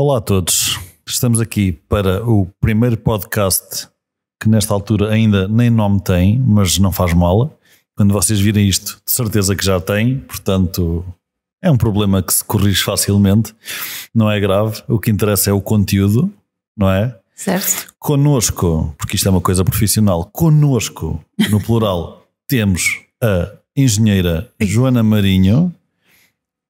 Olá a todos, estamos aqui para o primeiro podcast que nesta altura ainda nem nome tem, mas não faz mal. Quando vocês virem isto, de certeza que já tem, portanto é um problema que se corrige facilmente, não é grave. O que interessa é o conteúdo, não é? Certo. Conosco, porque isto é uma coisa profissional, conosco, no plural, temos a engenheira Joana Marinho.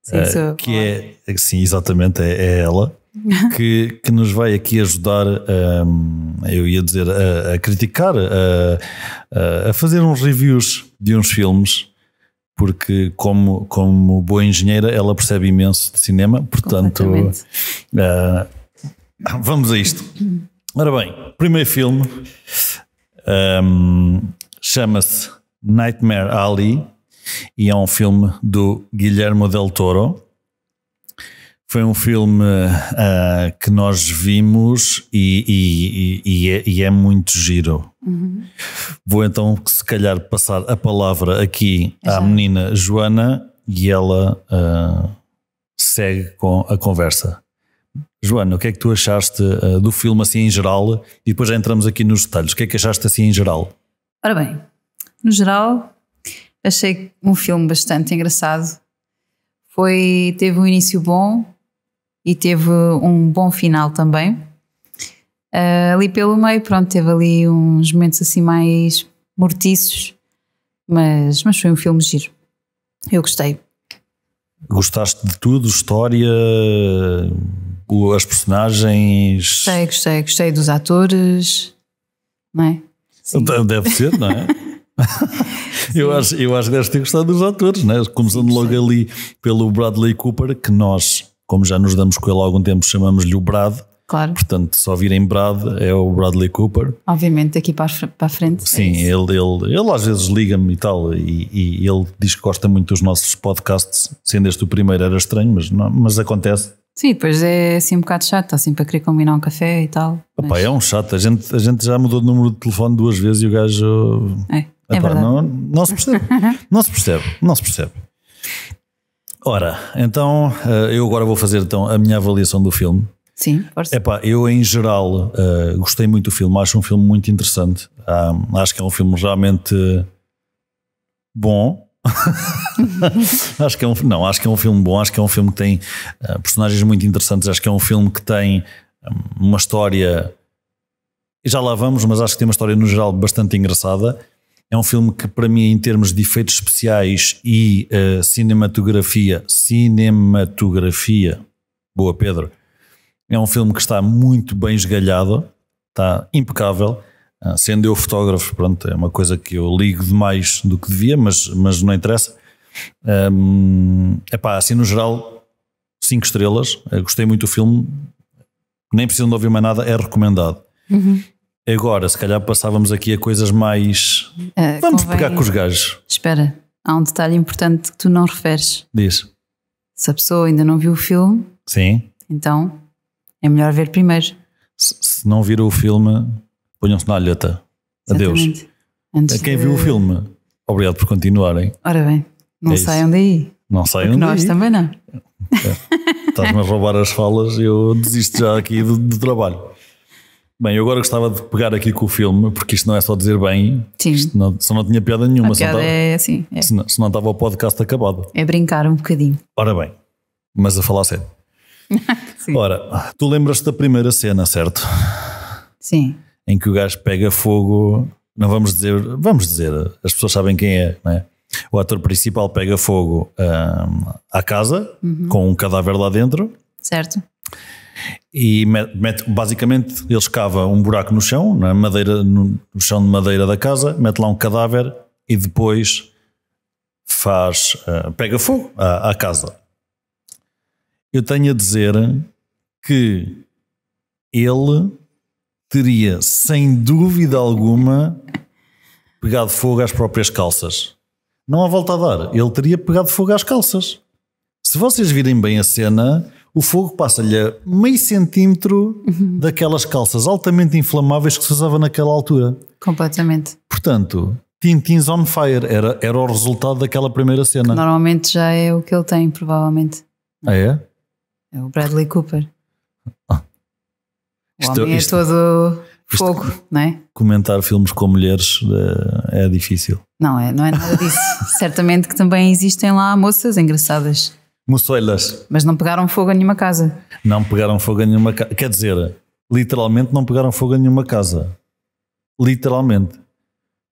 Sim, eh, que é, sim, exatamente, é, é ela. que, que nos vai aqui ajudar, a, hum, eu ia dizer, a, a criticar, a, a, fazer uns reviews de uns filmes, porque, como, como boa engenheira, ela percebe imenso de cinema, portanto, uh, vamos a isto. Ora bem, primeiro filme um, chama-se Nightmare Alley e é um filme do Guillermo del Toro foi um filme uh, que nós vimos e, e, e, é, e é, muito giro. Uhum. Vou então, se calhar, passar a palavra aqui à menina Joana e ela uh, segue com a conversa. Joana, o que é que tu achaste uh, do filme assim em geral? E depois já entramos aqui nos detalhes. O que é que achaste assim em geral? Ora bem, no geral, achei um filme bastante engraçado. Foi, teve um início bom, e teve um bom final também. Uh, ali pelo meio, pronto, teve ali uns momentos assim mais mortiços, mas, mas foi um filme giro. Eu gostei. Gostaste de tudo? História, as personagens? Gostei, gostei, gostei dos atores, não é? Sim. Então, deve ser, não é? eu, acho, eu acho que deves ter gostado dos atores, né? começando logo ali pelo Bradley Cooper, que nós como já nos damos com ele há algum tempo, chamamos-lhe o Brad. Claro. Portanto, só virem Brad é o Bradley Cooper. Obviamente, daqui para a frente. É Sim, é ele, ele, ele às vezes liga-me e tal, e, e, ele diz que gosta muito dos nossos podcasts, sendo este o primeiro, era estranho, mas, não, mas acontece. Sim, pois é assim um bocado chato, assim para querer combinar um café e tal. Opa, mas... é um chato, a gente, a gente já mudou de número de telefone duas vezes e o gajo. É, é Epá, não, não se percebe. não se percebe, não se percebe. Ora, então eh, eu agora vou fazer então, a minha avaliação do filme. Sim, força. Epá, eu em geral uh, gostei muito do filme, acho um filme muito interessante. Um, ah, acho que é um filme realmente bom. acho que é um, não, acho que é um filme bom, acho que é um filme que tem uh, personagens muito interessantes, acho que é um filme que tem hum, uma história já lá vamos, mas acho que tem uma história no geral bastante engraçada. É um filme que, para mim, em termos de efeitos especiais e uh, cinematografia, cinematografia, boa Pedro, é um filme que está muito bem esgalhado, está impecável. Uh, sendo eu fotógrafo, pronto, é uma coisa que eu ligo demais do que devia, mas, mas não interessa. Um, pá assim no geral, 5 estrelas. gostei muito do filme. Nem precisam de ouvir mais nada, é recomendado. Uhum. Agora, se calhar passávamos aqui a coisas mais. Uh, Vamos convém... pegar com os gajos. Espera, há um detalhe importante que tu não referes. Diz. Se a pessoa ainda não viu o filme. Sim. Então é melhor ver primeiro. Se, se não viram o filme, ponham-se na alheta. Adeus. Antes a quem de... viu o filme, obrigado por continuarem. Ora bem, não é saiam daí. Não saiam daí. Nós também não. É. Estás-me a roubar as falas, eu desisto já aqui do, do trabalho. Bem, eu agora gostava de pegar aqui com o filme, porque isto não é só dizer bem, Sim. Isto não, só não tinha piada nenhuma. A piada é assim. É. Se, não, se não estava o podcast acabado. É brincar um bocadinho. Ora bem, mas a falar sério. Sim. Ora, tu lembras-te da primeira cena, certo? Sim. Em que o gajo pega fogo, não vamos dizer, vamos dizer, as pessoas sabem quem é, não é? O ator principal pega fogo hum, à casa, uhum. com um cadáver lá dentro. Certo e mete, basicamente ele escava um buraco no chão, na madeira, no chão de madeira da casa, mete lá um cadáver e depois faz, uh, pega fogo à, à, casa. Eu tenho a dizer que ele teria, sem dúvida alguma, pegado fogo às próprias calças. Não há volta a dar. Ele teria pegado fogo às calças. Se vocês virem bem a cena, o fogo passa-lhe a meio centímetro uhum. daquelas calças altamente inflamáveis que se usava naquela altura. Completamente. Portanto, Tintins on Fire era, era o resultado daquela primeira cena. Que normalmente já é o que ele tem, provavelmente. Ah, é? É o Bradley Cooper. Ah. O isto, homem é todo isto, fogo, isto, não é? Comentar filmes com mulheres é, é difícil. Não é, não é nada disso. Certamente que também existem lá moças engraçadas. Moçoilas. Mas não pegaram fogo a nenhuma casa. Não pegaram fogo a nenhuma casa. Quer dizer, literalmente não pegaram fogo a nenhuma casa. Literalmente.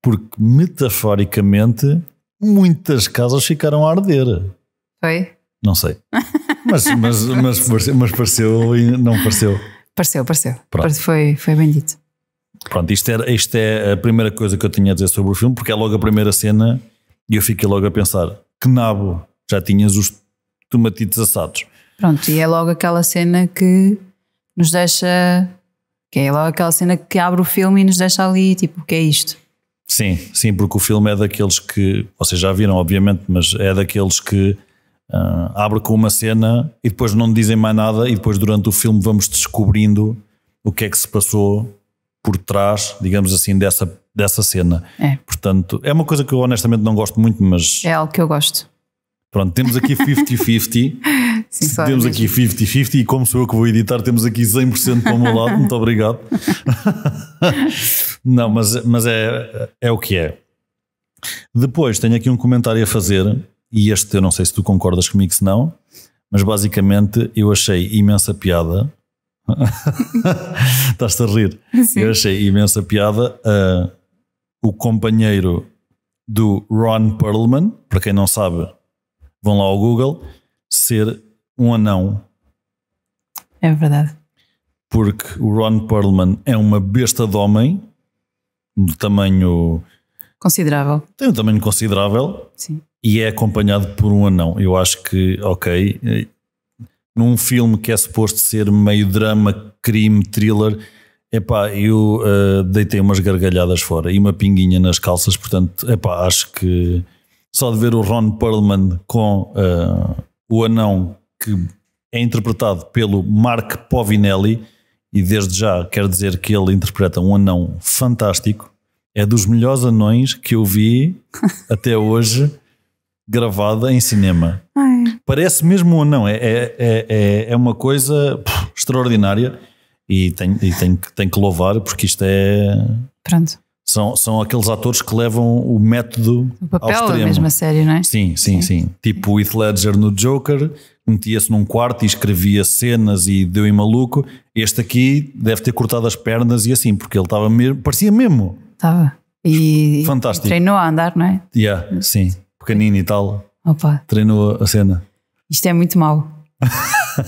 Porque metaforicamente muitas casas ficaram a arder. Foi? Não sei. Mas, mas, mas, pareceu, mas pareceu e não pareceu. Pareceu, pareceu. Pronto. Foi, foi bendito. Pronto, isto, era, isto é a primeira coisa que eu tinha a dizer sobre o filme, porque é logo a primeira cena e eu fiquei logo a pensar: que nabo, já tinhas os tomatitos assados. Pronto, e é logo aquela cena que nos deixa. que é logo aquela cena que abre o filme e nos deixa ali, tipo, o que é isto? Sim, sim, porque o filme é daqueles que. Vocês já viram, obviamente, mas é daqueles que. Uh, abre com uma cena e depois não dizem mais nada, e depois durante o filme vamos descobrindo o que é que se passou por trás, digamos assim, dessa, dessa cena. É. Portanto, é uma coisa que eu honestamente não gosto muito, mas. É algo que eu gosto. Pronto, temos aqui 50-50. temos aqui 50-50 e como sou eu que vou editar, temos aqui 100% para o meu lado. Muito obrigado. Não, mas, mas é, é o que é. Depois tenho aqui um comentário a fazer e este eu não sei se tu concordas comigo se não, mas basicamente eu achei imensa piada. Estás-te a rir. Sim. Eu achei imensa piada uh, o companheiro do Ron Perlman, para quem não sabe, vão lá ao Google, ser um anão. É verdade. Porque o Ron Perlman é uma besta de homem, de tamanho. Considerável. Tem um tamanho considerável. Sim. E é acompanhado por um anão. Eu acho que, ok, eh, num filme que é suposto ser meio drama, crime, thriller, epá, eu uh, deitei umas gargalhadas fora e uma pinguinha nas calças, portanto, epá, acho que só de ver o Ron Perlman com uh, o anão que é interpretado pelo Mark Povinelli, e desde já quero dizer que ele interpreta um anão fantástico, é dos melhores anões que eu vi até hoje gravada em cinema. Ai. Parece mesmo um anão, é, é, é, é uma coisa extraordinária e tenho, e tenho, tenho que louvar porque isto é. Pronto. São, são aqueles atores que levam o método o papel ao extremo. mesmo não é? Sim, sim, sim. sim. Tipo o Heath Ledger no Joker, metia-se num quarto e escrevia cenas e deu em maluco. Este aqui deve ter cortado as pernas e assim, porque ele estava mesmo, parecia mesmo. Estava. E, Fantástico. E treinou a andar, não é? Yeah, sim, pequenino e tal. Opa. Treinou a cena. Isto é muito mau.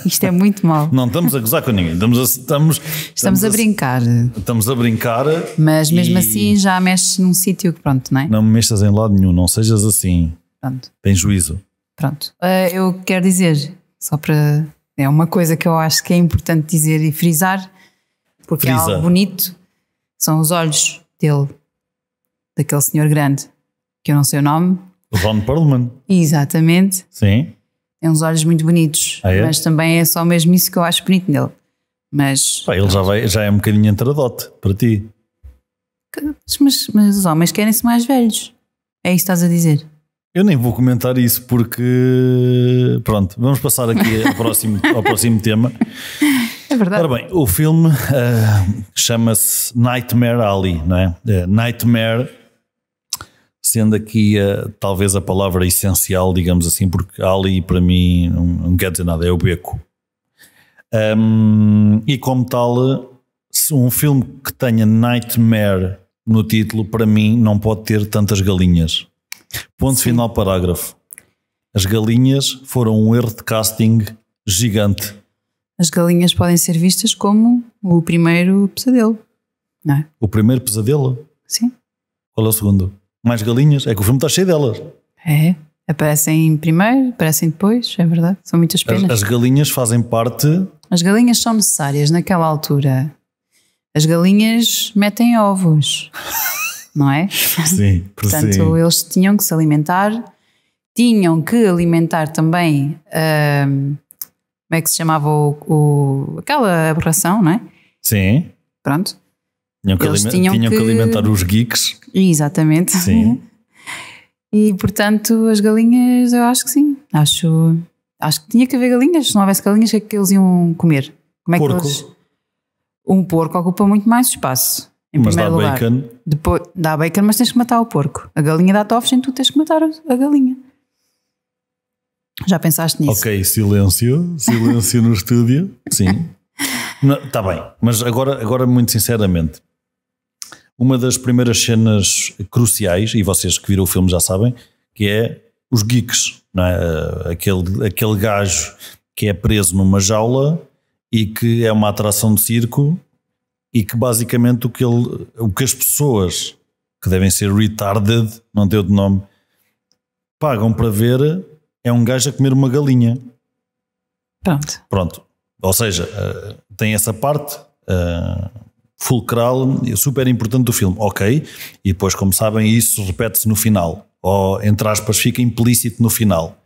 Isto é muito mal. Não estamos a gozar com ninguém, estamos a, estamos, estamos, estamos a, a, brincar. Estamos a brincar. Mas mesmo e... assim já mexes num sítio que pronto, não é? Não me mexas em lado nenhum, não sejas assim. Pronto. Tem juízo. Pronto. Uh, eu quero dizer, só para. É uma coisa que eu acho que é importante dizer e frisar, porque é Frisa. é algo bonito. São os olhos dele, daquele senhor grande, que eu não sei o nome. Ron Perlman. Exatamente. Sim tem uns olhos muito bonitos, ah, é? mas também é só mesmo isso que eu acho bonito nele. Mas. Pá, ele já, vai, já é um bocadinho entradote para ti. Mas, mas os homens querem-se mais velhos. É isso que estás a dizer? Eu nem vou comentar isso porque. Pronto, vamos passar aqui ao próximo, ao próximo tema. É verdade. Ora bem, o filme uh, chama-se Nightmare Alley, não é? é Nightmare sendo aqui eh, talvez a palavra essencial, digamos assim, porque ali para mim não, não quer dizer nada, é o beco. Um, e como tal, um filme que tenha Nightmare no título, para mim, não pode ter tantas galinhas. Ponto Sim. final, parágrafo. As galinhas foram um erro de casting gigante. As galinhas podem ser vistas como o primeiro pesadelo, não é? O primeiro pesadelo? Sim. Qual é o segundo? mais galinhas. É que o filme está cheio delas. É. Aparecem primeiro, aparecem depois, é verdade. São muitas penas. As, as galinhas fazem parte. As galinhas são necessárias naquela altura. As galinhas metem ovos, não é? Sim, Portanto, sim. eles tinham que se alimentar, tinham que alimentar também. Hum, como é que se chamava o, o, aquela aberração, não é? Sim. Pronto. Tinham que, eles tinham, tinham que... que... alimentar os geeks. Exatamente. Sim. e portanto, as galinhas, eu acho que sim. Acho, acho que tinha que haver galinhas. Se não houvesse galinhas, o que é que eles iam comer? Como é porco. que eles... Um porco ocupa muito mais espaço. Em mas primeiro dá lugar. bacon. Depois, dá bacon, mas tens que matar o porco. A galinha dá-te ovos, então tu tens que matar a galinha. Já pensaste nisso? Ok, silêncio, silêncio no estúdio, sim. Está bem, mas agora, agora muito sinceramente, uma das primeiras cenas cruciais, e vocês que viram o filme já sabem, que é os geeks, não é? Eh, aquele, aquele gajo que é preso numa jaula e que é uma atração de circo e que basicamente o que, ele, o que as pessoas que devem ser retarded, não deu de nome, pagam para ver é um gajo a comer uma galinha. Pronto. Pronto. Ou seja, eh, tem essa parte, eh, fulcral, é super importante do filme. Ok. E depois, como sabem, isso repete-se no final. Ou, entre aspas, fica implícito no final.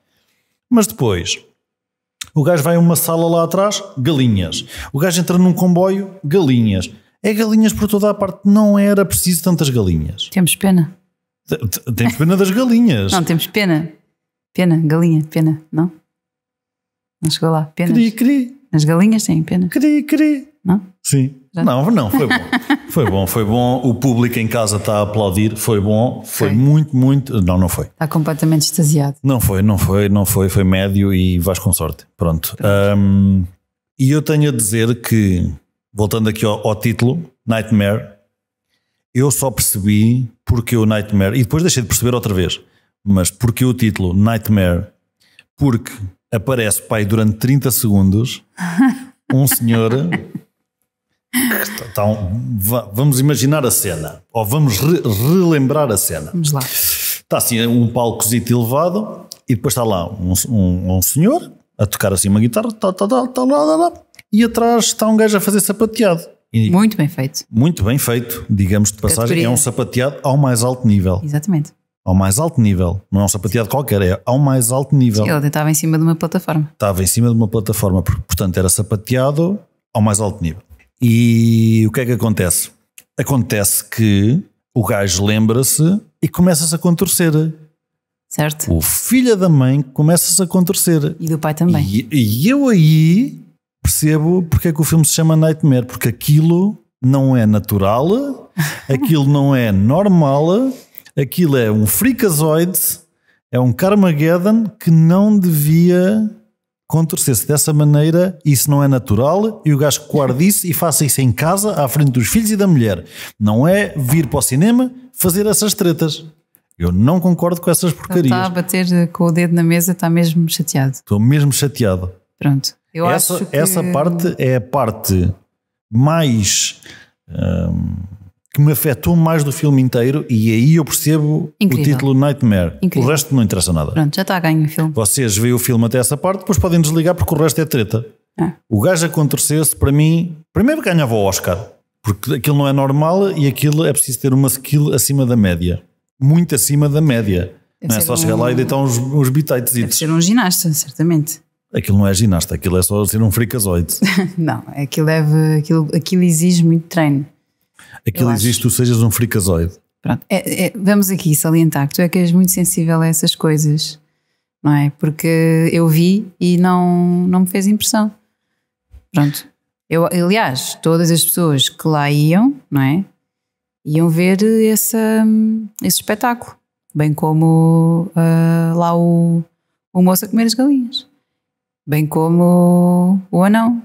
Mas depois, o gajo vai a uma sala lá atrás, galinhas. O gajo entra num comboio, galinhas. É galinhas por toda a parte. Não era preciso tantas galinhas. Temos pena. temos pena das galinhas. não, temos pena. Pena, galinha, pena, não? Não chegou lá. Penas. Cri, cri. As galinhas têm pena. Cri, cri. Não? Sim. Já. Não, não, foi bom. foi bom, foi bom. O público em casa está a aplaudir, foi bom, foi, muito, muito. Não, não foi. Está completamente extasiado. Não foi, não foi, não foi, foi médio e vais com sorte. Pronto. Um, e eu tenho a dizer que, voltando aqui ao, ao título, Nightmare, eu só percebi porque o Nightmare, e depois deixei de perceber outra vez, mas porque o título Nightmare, porque aparece, pai, durante 30 segundos, um senhor Então vamos imaginar a cena, ou vamos re relembrar a cena. Vamos lá. Está assim um palco elevado e depois está lá um, um, um senhor a tocar assim uma guitarra, tá, tá, tá, tá, lá, lá, lá, e atrás está um gajo a fazer sapateado. E, muito bem feito. Muito bem feito, digamos de passagem. Categoria. É um sapateado ao mais alto nível. Exatamente. Ao mais alto nível. Não é um sapateado Sim. qualquer, é ao mais alto nível. Sim, ele estava em cima de uma plataforma. Estava em cima de uma plataforma, portanto era sapateado ao mais alto nível. E o que é que acontece? Acontece que o gajo lembra-se e começa-se a contorcer. Certo. O filho da mãe começa-se a contorcer. E do pai também. E, e, eu aí percebo porque é que o filme se chama Nightmare, porque aquilo não é natural, aquilo não é normal, aquilo é um freakazoid, é um Carmageddon que não devia contorcer-se dessa maneira, isso não é natural e o gajo guarde isso e faça isso em casa, à frente dos filhos e da mulher. Não é vir para o cinema fazer essas tretas. Eu não concordo com essas tá porcarias. Está a bater com o dedo na mesa, está mesmo chateado. Estou mesmo chateado. Pronto. Eu essa, acho que... essa parte é a parte mais. Hum, que me afetou mais do filme inteiro e aí eu percebo Incrível. o título Nightmare. Incrível. O resto não interessa nada. Pronto, já está a ganho o filme. Vocês veem o filme até essa parte, depois podem desligar porque o resto é treta. Ah. O gajo acontecesse, para mim, primeiro ganhava o Oscar, porque aquilo não é normal e aquilo é preciso ter uma skill acima da média. Muito acima da média. Deve não é só um... chegar lá e deitar uns, uns bitites. Deve ser um ginasta, certamente. Aquilo não é ginasta, aquilo é só ser um fricazoide. não, aquilo, é deve, aquilo, aquilo exige muito treino aquilo existe, tu sejas um fricazoide. Pronto, é, é, vamos aqui salientar que tu é que és muito sensível a essas coisas, não é? Porque eu vi e não, não me fez impressão. Pronto. Eu, aliás, todas as pessoas que lá iam, não é? Iam ver esse, esse espetáculo, bem como uh, lá o, o moço a comer as galinhas, bem como o anão.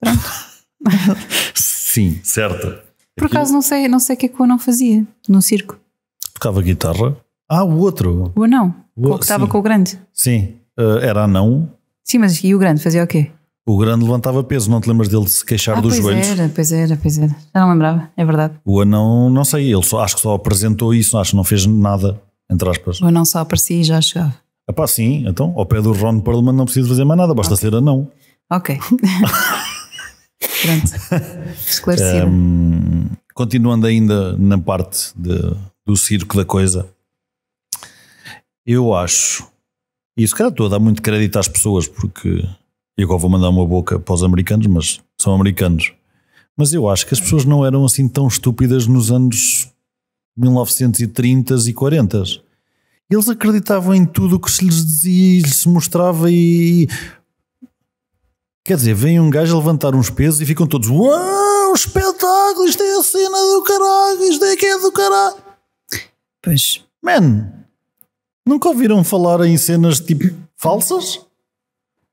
Pronto. Sim, certo. Por acaso não sei, não sei o que é que o anão fazia no circo. Tocava guitarra. Ah, o outro. O anão. O, o que estava com o grande. Sim, uh, era anão. Sim, mas e o grande fazia o quê? O grande levantava peso, não te lembras dele se queixar ah, dos pois joelhos? Era, pois era, pois era. Já não lembrava, é verdade. O anão, não sei, ele só, acho que só apresentou isso, acho que não fez nada, entre aspas. O anão só aparecia e já chegava. Ah pá, sim, então, ao pé do Ron Perlman não precisa fazer mais nada, basta okay. ser anão. Ok. Pronto, esclarecido. Um, continuando ainda na parte de, do circo da coisa, eu acho, e se calhar estou a dar muito crédito às pessoas, porque eu agora vou mandar uma boca para os americanos, mas são americanos. Mas eu acho que as pessoas não eram assim tão estúpidas nos anos 1930 e 40. Eles acreditavam em tudo o que se lhes dizia e lhes mostrava e Quer dizer, vem um gajo levantar uns pesos e ficam todos Uau, espetáculo, isto é a cena do caralho, isto é que é do caralho. Pois. Man, nunca ouviram falar em cenas tipo falsas?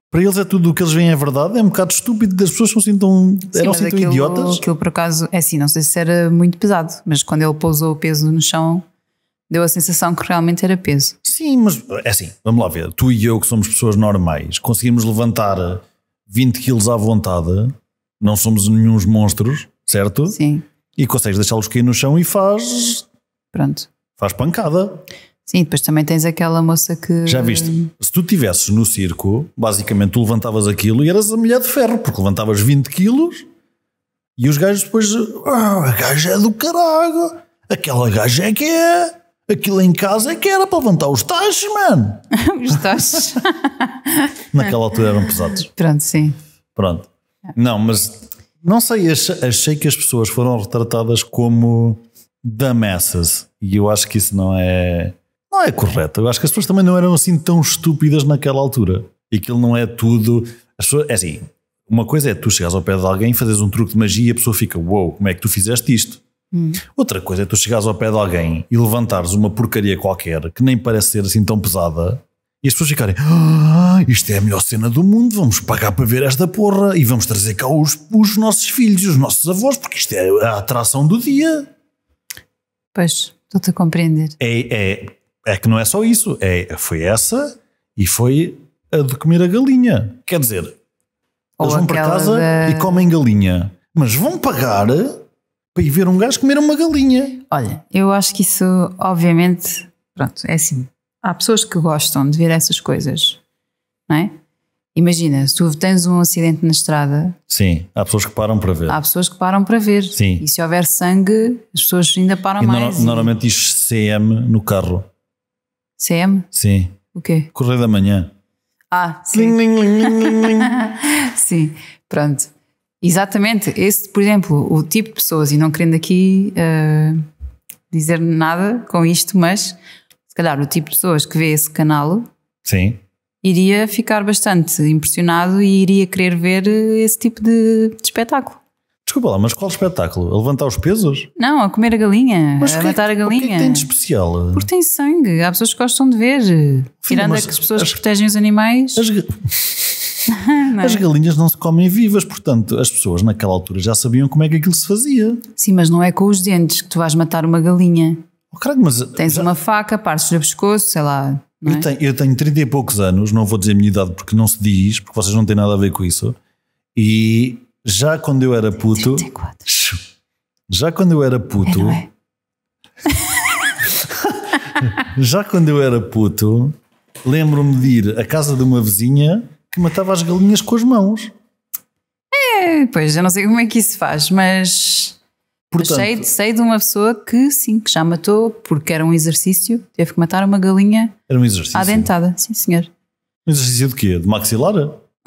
Para eles é tudo o que eles veem é verdade, é um bocado estúpido das pessoas são assim tão, Sim, eram assim tão aquilo, idiotas. Aquilo por acaso, é assim, não sei se era muito pesado, mas quando ele pousou o peso no chão, deu a sensação que realmente era peso. Sim, mas é assim, vamos lá ver, tu e eu que somos pessoas normais, conseguimos levantar 20 quilos à vontade, não somos nenhum monstros, certo? Sim. E consegues deixá-los cair no chão e faz. Pronto. Faz pancada. Sim, depois também tens aquela moça que. Já viste? Se tu estivesses no circo, basicamente tu levantavas aquilo e eras a mulher de ferro, porque levantavas 20 quilos e os gajos depois. Ah, a gaja é do caralho! Aquela gaja é que é! Aquilo em casa é que era para levantar os tachos, mano. os tachos. Naquela altura eram pesados. Pronto, sim. Pronto. Não, mas não sei, achei que as pessoas foram retratadas como dumbasses. E eu acho que isso não é. Não é correto. Eu acho que as pessoas também não eram assim tão estúpidas naquela altura. E aquilo não é tudo. Pessoas, é assim, uma coisa é tu chegares ao pé de alguém, fazes um truque de magia e a pessoa fica, uou, wow, como é que tu fizeste isto? Hum. Outra coisa é tu chegares ao pé de alguém e levantares uma porcaria qualquer que nem parece ser assim tão pesada e as pessoas ficarem ah, isto é a melhor cena do mundo, vamos pagar para ver esta porra e vamos trazer cá os, os nossos filhos e os nossos avós porque isto é a atração do dia. Pois, estou-te a compreender. É, é, é que não é só isso, é, foi essa e foi a de comer a galinha. Quer dizer, Ou eles vão para casa da... e comem galinha, mas vão pagar para ir ver um gajo comer uma galinha. Olha, eu acho que isso, obviamente, pronto, é assim. Há pessoas que gostam de ver essas coisas, não é? Imagina, se tu tens um acidente na estrada. Sim, há pessoas que param para ver. Há pessoas que param para ver. Sim. E se houver sangue, as pessoas ainda param e mais. No, e... Normalmente diz CM no carro. CM? Sim. O quê? Correio da manhã. Ah, sim. sim, pronto. Exatamente. Esse, por exemplo, o tipo de pessoas, e não querendo aqui uh, dizer nada com isto, mas se calhar o tipo de pessoas que vê esse canal Sim. iria ficar bastante impressionado e iria querer ver eh, esse tipo de, de espetáculo. Desculpa lá, mas qual espetáculo? A levantar os pesos? Não, a comer a galinha, mas a é matar a é galinha. Porque que, tem de especial? Porque tem sangue, há pessoas que gostam de ver. Sim, Tirando as pessoas as, protegem os animais. As... é? As galinhas não se comem vivas, portanto, as pessoas naquela altura já sabiam como é que aquilo se fazia. Sim, mas não é com os dentes que tu vais matar uma galinha. Oh, caralho, mas Tens já... uma faca, partes do pescoço, sei lá. Eu, é? tenho, eu tenho 30 e poucos anos, não vou dizer a minha idade porque não se diz, porque vocês não têm nada a ver com isso. E já quando eu era puto. 34. Já quando eu era puto. É, é? já quando eu era puto, lembro-me de ir à casa de uma vizinha que matava as galinhas com as mãos. É, pois, eu não sei como é que isso faz, mas. Portanto, mas sei, sei de uma pessoa que sim, que já matou, porque era um exercício, teve que matar uma galinha. Era um exercício. À dentada, sim, senhor. Um exercício de quê? De maxilar?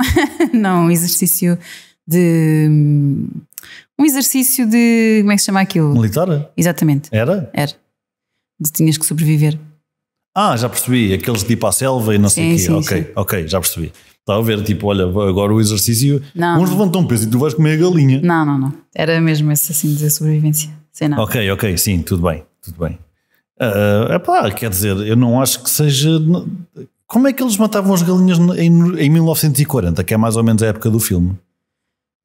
não, um exercício de. Um exercício de. Como é que se chama aquilo? Militar? Exatamente. Era? Era. De tinhas que sobreviver. Ah, já percebi. Aqueles de ir para a selva e não sei o quê. Sim, ok, sim. ok, já percebi. Está a ver, tipo, olha, agora o exercício. Não, uns não. levantam um peso e tu vais comer a galinha. Não, não, não. Era mesmo esse assim dizer sobrevivência. Sem nada. Ok, ok, sim, tudo bem, tudo bem. Uh, epá, quer dizer, eu não acho que seja. Como é que eles matavam as galinhas em, em 1940, que é mais ou menos a época do filme?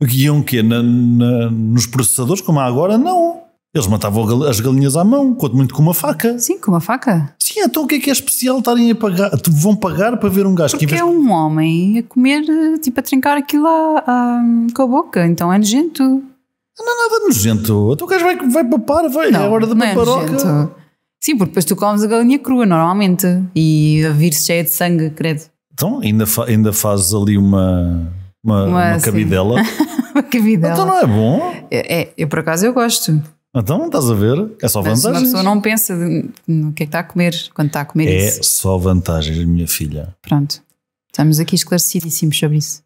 Iam o quê? Na, na, nos processadores, como há agora? Não. Eles matavam as galinhas à mão, quanto muito com uma faca. Sim, com uma faca. Sim, então o que é que é especial estarem a pagar? Vão pagar para ver um gajo que é um homem a comer, tipo, a trincar aquilo lá com a boca, então é nojento. Não é nada nojento. Então o gajo vai, vai papar, vai, não, é hora da é paparoca. É Sim, porque depois tu comes a galinha crua normalmente e a vir-se cheia de sangue, credo. Então ainda, fa ainda fazes ali uma, uma, uma, uma cabidela. uma cabidela. Então não é bom? É, é, eu por acaso eu gosto. Então não estás a ver? É só Mas vantagens. Uma pessoa não pensa de, no que é que está a comer quando está a comer é isso. É só vantagens, minha filha. Pronto. Estamos aqui esclarecidíssimos sobre isso.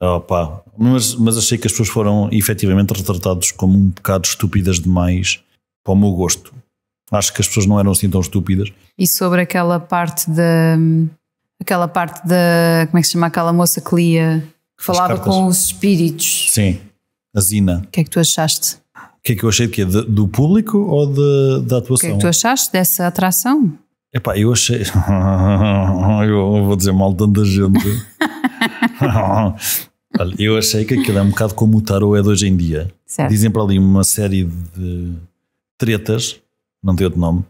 Opa, oh, mas, mas achei que as pessoas foram efetivamente retratadas como um bocado estúpidas demais para o meu gosto. Acho que as pessoas não eram assim tão estúpidas. E sobre aquela parte da. aquela parte da. como é que se chama aquela moça que lia, que falava com os espíritos. Sim, a Zina. O que é que tu achaste? que é que eu achei que é de, do público ou de, da atuação? O que é que tu achaste dessa atração? Epá, eu achei. eu vou dizer mal tanta gente. Olha, eu achei que aquilo é um bocado como o tarot é de hoje em dia. Certo. Dizem para ali uma série de tretas, não tem outro nome.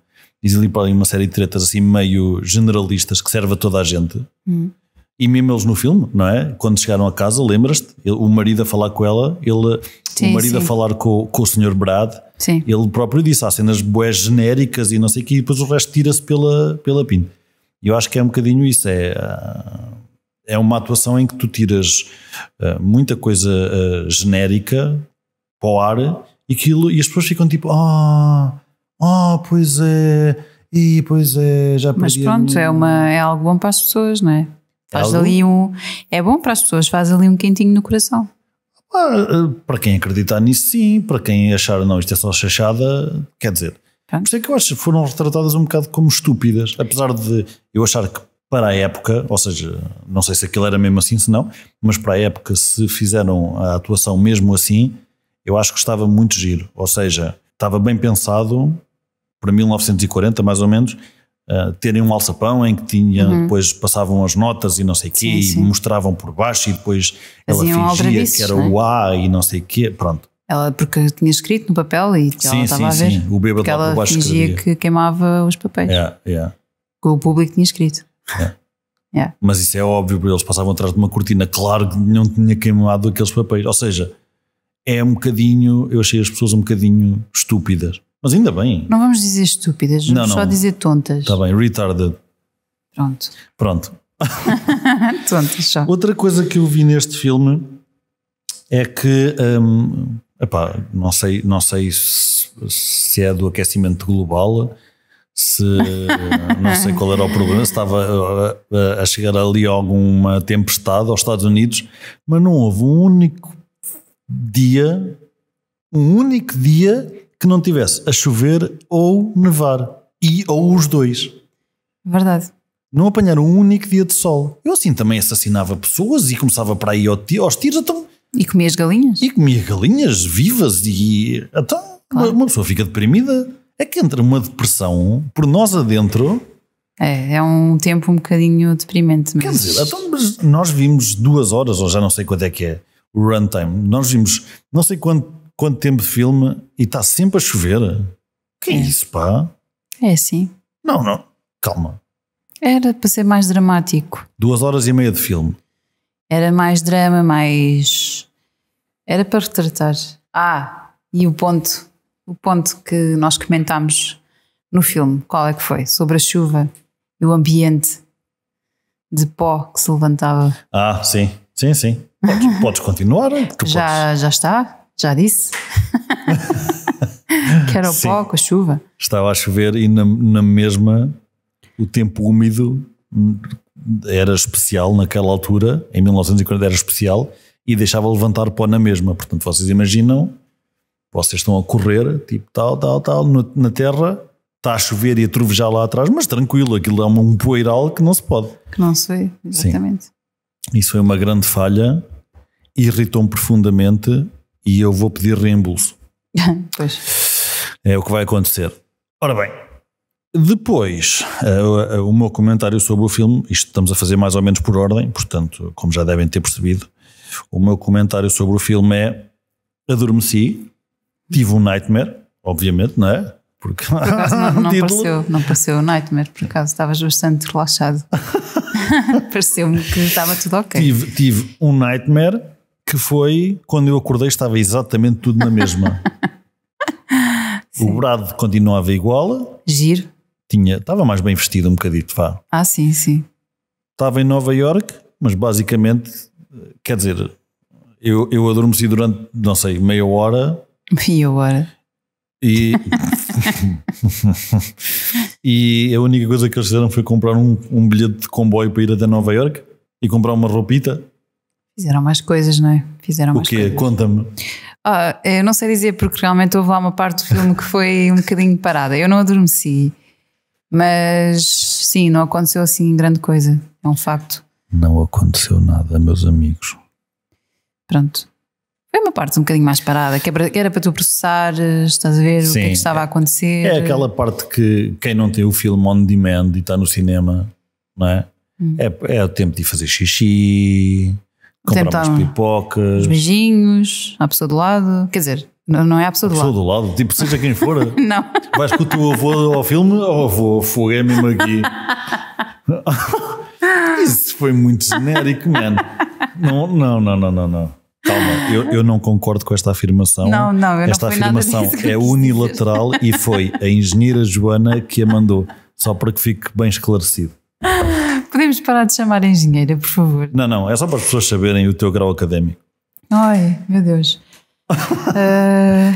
Dizem ali para ali uma série de tretas assim meio generalistas que serve a toda a gente. Hum. E mesmo eles no filme, não é? Quando chegaram a casa, lembras-te? O marido a falar com ela, ele sim, o marido sim. a falar com, com o senhor Brad, sim. ele próprio disse, há cenas boés genéricas e não sei o que, e depois o resto tira-se pela, pela pinta. E eu acho que é um bocadinho isso, é, é uma atuação em que tu tiras eh, muita coisa eh, genérica para o ar e, aquilo, e as pessoas ficam tipo, ah, oh, ah, oh, pois é, e pois é, já Mas pronto, é, uma, é algo bom para as pessoas, não é? é faz é ali um. É bom para as pessoas, faz ali um quentinho no coração. Eh, para quem acreditar nisso, sim. Para quem achar, não, isto é só chachada, quer dizer. Tá. Por isso é que eu acho que foram retratadas um bocado como estúpidas. Apesar de eu achar que para a época, ou seja, não sei se aquilo era mesmo assim, se não, mas para a época, se fizeram a atuação mesmo assim, eu acho que estava muito giro. Ou seja, estava bem pensado para 1940, mais ou menos, eh, terem um alçapão em que tinha, uhum. depois passavam as notas e não sei o quê, sim, sim. e mostravam por baixo e depois Faziam ela fingia que era é? o A e não sei o quê, pronto. Ela, porque tinha escrito no papel e sim, ela estava a ver. Sim, o bêbado lá por baixo fingia que queimava os papéis. É, é. Que o público tinha escrito. É. é. Mas isso é óbvio, eles passavam atrás de uma cortina, claro que não tinha queimado aqueles papéis. Ou seja, é um bocadinho, eu achei as pessoas um bocadinho estúpidas. Mas ainda bem. Não vamos dizer estúpidas, não, vamos não. só dizer tontas. Está bem, retarded. Pronto. Pronto. tontas só. Outra coisa que eu vi neste filme é que. Um, epá, não sei, não sei se, se é do aquecimento global se não sei qual era o problema, se estava a, uh, uh, a chegar ali alguma tempestade aos Estados Unidos, mas não houve um único dia, um único dia que não tivesse a chover ou nevar. E ou os dois. Verdade. Não apanhar um único dia de sol. Eu assim também assassinava pessoas e começava para aí aos tiros. Então, e as galinhas? E comia galinhas vivas e. Então, claro. uma, uma pessoa fica deprimida. É que entra uma depressão por nós adentro. É, é um tempo um bocadinho deprimente. Mas... Quer dizer, então, nós vimos duas horas, ou já não sei quanto é que é, o runtime. Nós vimos não sei quanto quanto tempo de filme e está sempre a chover. Que é isso, pá? É assim. Não, não, calma. Era para ser mais dramático. Duas horas e meia de filme. Era mais drama, mais. Era para retratar. Ah, e o ponto. O ponto que nós comentámos no filme, qual é que foi? Sobre a chuva e o ambiente de pó que se levantava. Ah, sim, sim, sim. Podes, podes continuar. já, podes. já está. Já disse? que era o pó com a chuva. Estava a chover e na, na mesma o tempo úmido era especial naquela altura, em 1940 era especial e deixava levantar pó na mesma. Portanto, vocês imaginam, vocês estão a correr, tipo tal, tal, tal, no, na terra, está a chover e a trovejar lá atrás, mas tranquilo, aquilo é um poeiral que não se pode. Que não se vê, exatamente. Sim. Isso foi uma grande falha, irritou-me profundamente e eu vou pedir reembolso. pois. É o que vai acontecer. Ora bem, depois, uh, uh, o meu comentário sobre o filme, isto estamos a fazer mais ou menos por ordem, portanto, como já devem ter percebido, o meu comentário sobre o filme é: adormeci, tive um nightmare, obviamente, não é? Porque por acaso, não, não pareceu, não nightmare, por acaso estavas bastante relaxado. Pareceu-me que estava tudo ok. Tive, tive um nightmare que foi quando eu acordei estava exatamente tudo na mesma. o brado continuava igual. Giro. Tinha, estava mais bem vestido um bocadito, vá. Ah, sim, sim. Estava em Nova York, mas basicamente, quer dizer, eu, eu adormeci durante, não sei, meia hora. Meia hora. E, e a única coisa que eles fizeram foi comprar um, um bilhete de comboio para ir até Nova York e comprar uma roupita Fizeram mais coisas, não é? Fizeram o mais quê? Conta-me. Ah, eu não sei dizer porque realmente houve lá uma parte do filme que foi um bocadinho parada. Eu não adormeci, mas sim, não aconteceu assim grande coisa. É um facto. Não aconteceu nada, meus amigos. Pronto. Foi uma parte um bocadinho mais parada, que era para tu processar, estás a ver sim, o que, é que estava a acontecer. É aquela parte que quem não tem o filme on demand e está no cinema, não é? Hum. É, é o tempo de fazer xixi, compramos então, pipocas. Os beijinhos, à pessoa do lado. Quer dizer, não, não é à pessoa do lado. do lado, tipo, seja quem for. Não. Vais com o teu avô ao filme? ou avô, fogo, é mesmo aqui. Isso foi muito genérico, mano. Não, não, não, não, não. não. Calma, eu, eu não concordo com esta afirmação. Não, não, eu Esta não fui nada afirmação disso que é unilateral e foi a engenheira Joana que a mandou, só para que fique bem esclarecido. Podemos parar de chamar engenheira, por favor? Não, não, é só para as pessoas saberem o teu grau académico. Ai, meu Deus. uh...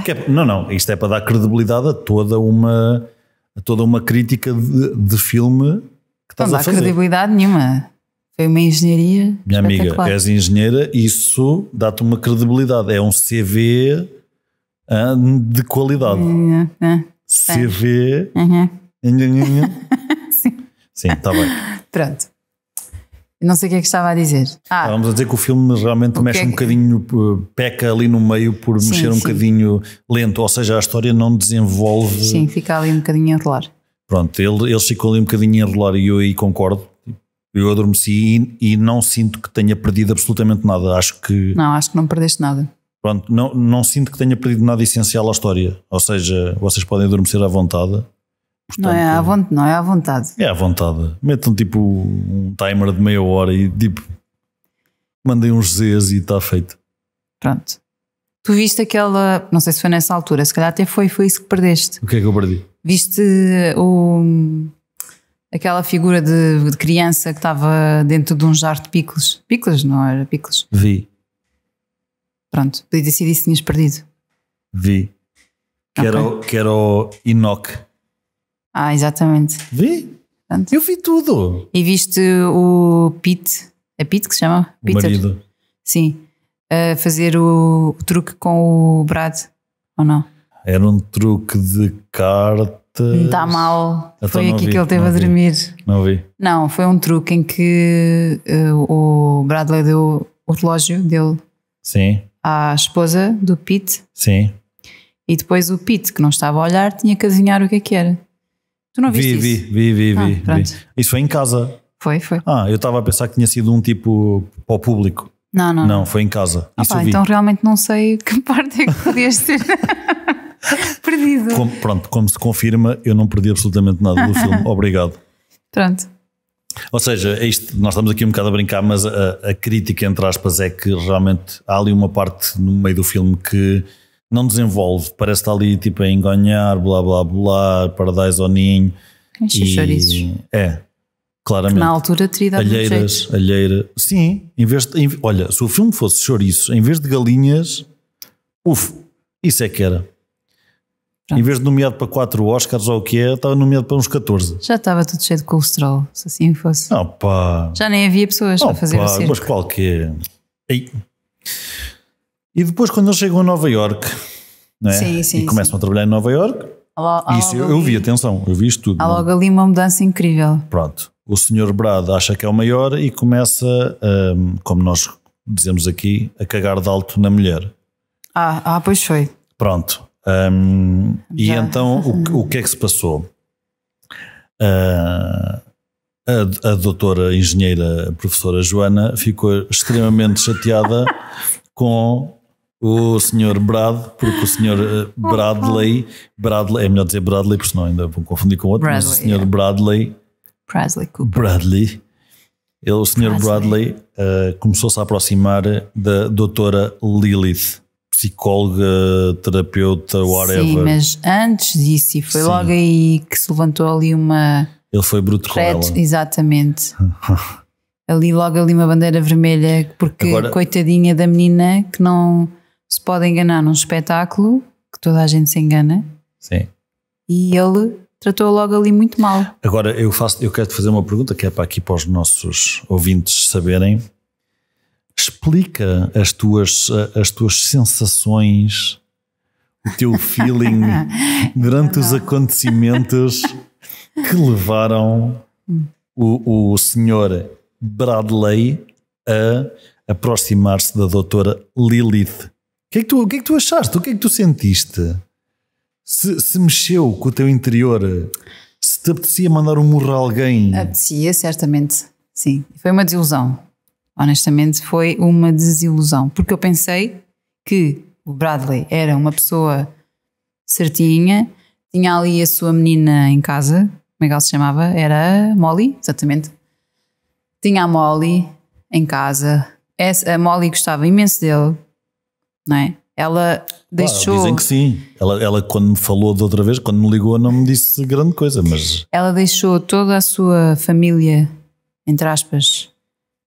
é, não, não, isto é para dar credibilidade a toda uma, a toda uma crítica de, de filme que estás não a fazer. Não dá credibilidade nenhuma. Foi uma engenharia. Minha amiga, és engenheira, isso dá-te uma credibilidade. É um CV ah, de qualidade. Uh, é, uh, é, é. CV. Uhum. Sim. Sim, está bem. Pronto. Não sei o que é que estava a dizer. Ah, Estávamos a dizer que o filme realmente mexe é um bocadinho, eh, peca ali no meio por sim, mexer um sim. bocadinho lento, ou seja, a história não desenvolve. Sim, fica ali um bocadinho a enrolar. Pronto, ele, ele ficou ali um bocadinho a enrolar e eu aí concordo. Eu adormeci e, e não sinto que tenha perdido absolutamente nada. Acho que. Não, acho que não perdeste nada. Pronto, não, não sinto que tenha perdido nada essencial à história. Ou seja, vocês podem adormecer à vontade Portanto, não, é à vontade, não é à vontade. É à vontade. Metam tipo um timer de meia hora e tipo mandem uns Zs e está feito. Pronto. Tu viste aquela, não sei se foi nessa altura, se calhar até foi, foi isso que perdeste. O que é que eu perdi? Viste uh, o, aquela figura de, de criança que estava dentro de um jar de picles. Picles, não era picles? Vi. Pronto, podia ter sido isso que tinhas perdido. Vi. Que, okay. era, o, que era o Enoch. Ah, exatamente. Vi? Portanto, eu vi tudo. E viste o Pete, é Pete que se chama? O Peter. marido. Sim. fazer o, o, truque com o Brad, ou não? Era um truque de cartas. Está mal. Então foi aqui vi, que ele teve a dormir. Vi. Não vi. Não, foi um truque em que uh, o Bradley deu o relógio dele Sim. à esposa do Pete. Sim. E depois o Pete, que não estava a olhar, tinha que adivinhar o que é que era. Tu não viste vi, isso? Vi, vi, vi, ah, vi, pronto. Isso foi em casa. Foi, foi. Ah, eu estava a pensar que tinha sido um tipo para o público. Não, não. Não, foi em casa. Ah, pá, então realmente não sei que parte é que podias ter perdido. Como, pronto, como se confirma, eu não perdi absolutamente nada do filme. Obrigado. Pronto. Ou seja, é isto, nós estamos aqui um bocado a brincar, mas a, a, crítica, entre aspas, é que realmente há ali uma parte no meio do filme que não desenvolve, parece estar ali tipo a enganhar, blá blá blá, paradise ao ninho. E, é, claramente. Que na altura teria dado Alheiras, um alheira. Sim, em vez de, em, olha, se o filme fosse chouriço, em vez de galinhas, uf, isso é que era. Pronto. Em vez de nomeado para 4 Oscars ou o que é, estava nomeado para uns 14. Já estava tudo cheio de colesterol, se assim fosse. Opa. Já nem havia pessoas Opa, para fazer o circo. Mas qual que é? Ei. E depois, quando eles chegam a Nova York é? sim, sim, e começam sim. a trabalhar em Nova York isso eu, eu, vi, atenção, eu vi isto tudo. Há é? logo ali uma mudança incrível. Pronto. O senhor Brad acha que é o maior e começa, um, como nós dizemos aqui, a cagar de alto na mulher. Ah, ah pois foi. Pronto. Um, e então o, o, que é que se passou? Uh, a, a doutora engenheira, a professora Joana, ficou extremamente chateada com o senhor Brad, porque o senhor eh, Bradley, Bradley, é melhor dizer Bradley, porque senão ainda vão confundir com outro, Bradley, mas o senhor yeah. Bradley, Bradley, Bradley, ele, o senhor Bradley, Bradley uh, começou-se a aproximar da doutora Lilith, psicóloga, terapeuta, whatever. Sim, mas antes disso, e foi Sim. logo aí que se levantou ali uma... Ele foi bruto com ela. Exatamente. ali logo ali uma bandeira vermelha, porque Agora, coitadinha da menina que não se pode enganar num espetáculo, que toda a gente se engana. Sim. E ele tratou logo ali muito mal. Agora, eu, faço, eu quero te fazer uma pergunta que é para aqui para os nossos ouvintes saberem. Explica as tuas, as tuas sensações, o teu feeling durante os acontecimentos que levaram hum. o, o senhor Bradley a aproximar-se da doutora Lilith que é que tu, o que é que tu achaste? O que é que tu sentiste? Se, se mexeu com o teu interior, se te apetecia mandar um murro a alguém? Apetecia, certamente, sim. Foi uma desilusão. Honestamente, foi uma desilusão. Porque eu pensei que o Bradley era uma pessoa certinha, tinha ali a sua menina em casa, como é que ela se chamava? Era Molly, exatamente. Tinha a Molly em casa. Essa, a Molly gostava imenso dele, não é? Ela deixou. Ah, dizem que sim. Ela, ela, quando me falou da outra vez, quando me ligou, não me disse grande coisa, mas. Ela deixou toda a sua família, entre aspas,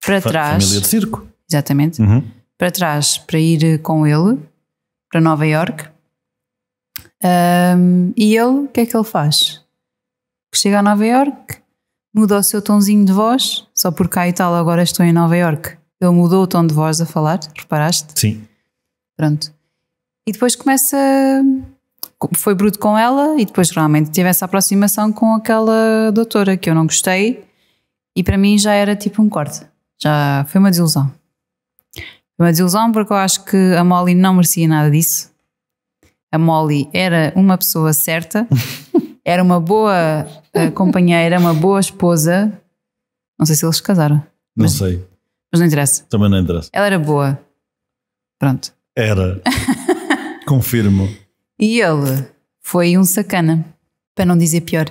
para Fa trás. Família de circo. Exatamente. Uhum. Para trás, para ir com ele para Nova York. Um, e ele, o que é que ele faz? Chega a Nova York, muda o seu tonzinho de voz, só por cá e tal, agora estou em Nova York. Ele mudou o tom de voz a falar, reparaste? Sim. Pronto. E depois começa. Foi bruto com ela e depois realmente tive essa aproximação com aquela doutora que eu não gostei e para mim já era tipo um corte. Já foi uma desilusão. Foi uma desilusão porque eu acho que a Molly não merecia nada disso. A Molly era uma pessoa certa, era uma boa eh, companheira, uma boa esposa. Não sei se eles se casaram. Não mas, sei. Mas não interessa. Também não interessa. Ela era boa. Pronto. Era. Confirmo. E ele foi um sacana, para não dizer pior.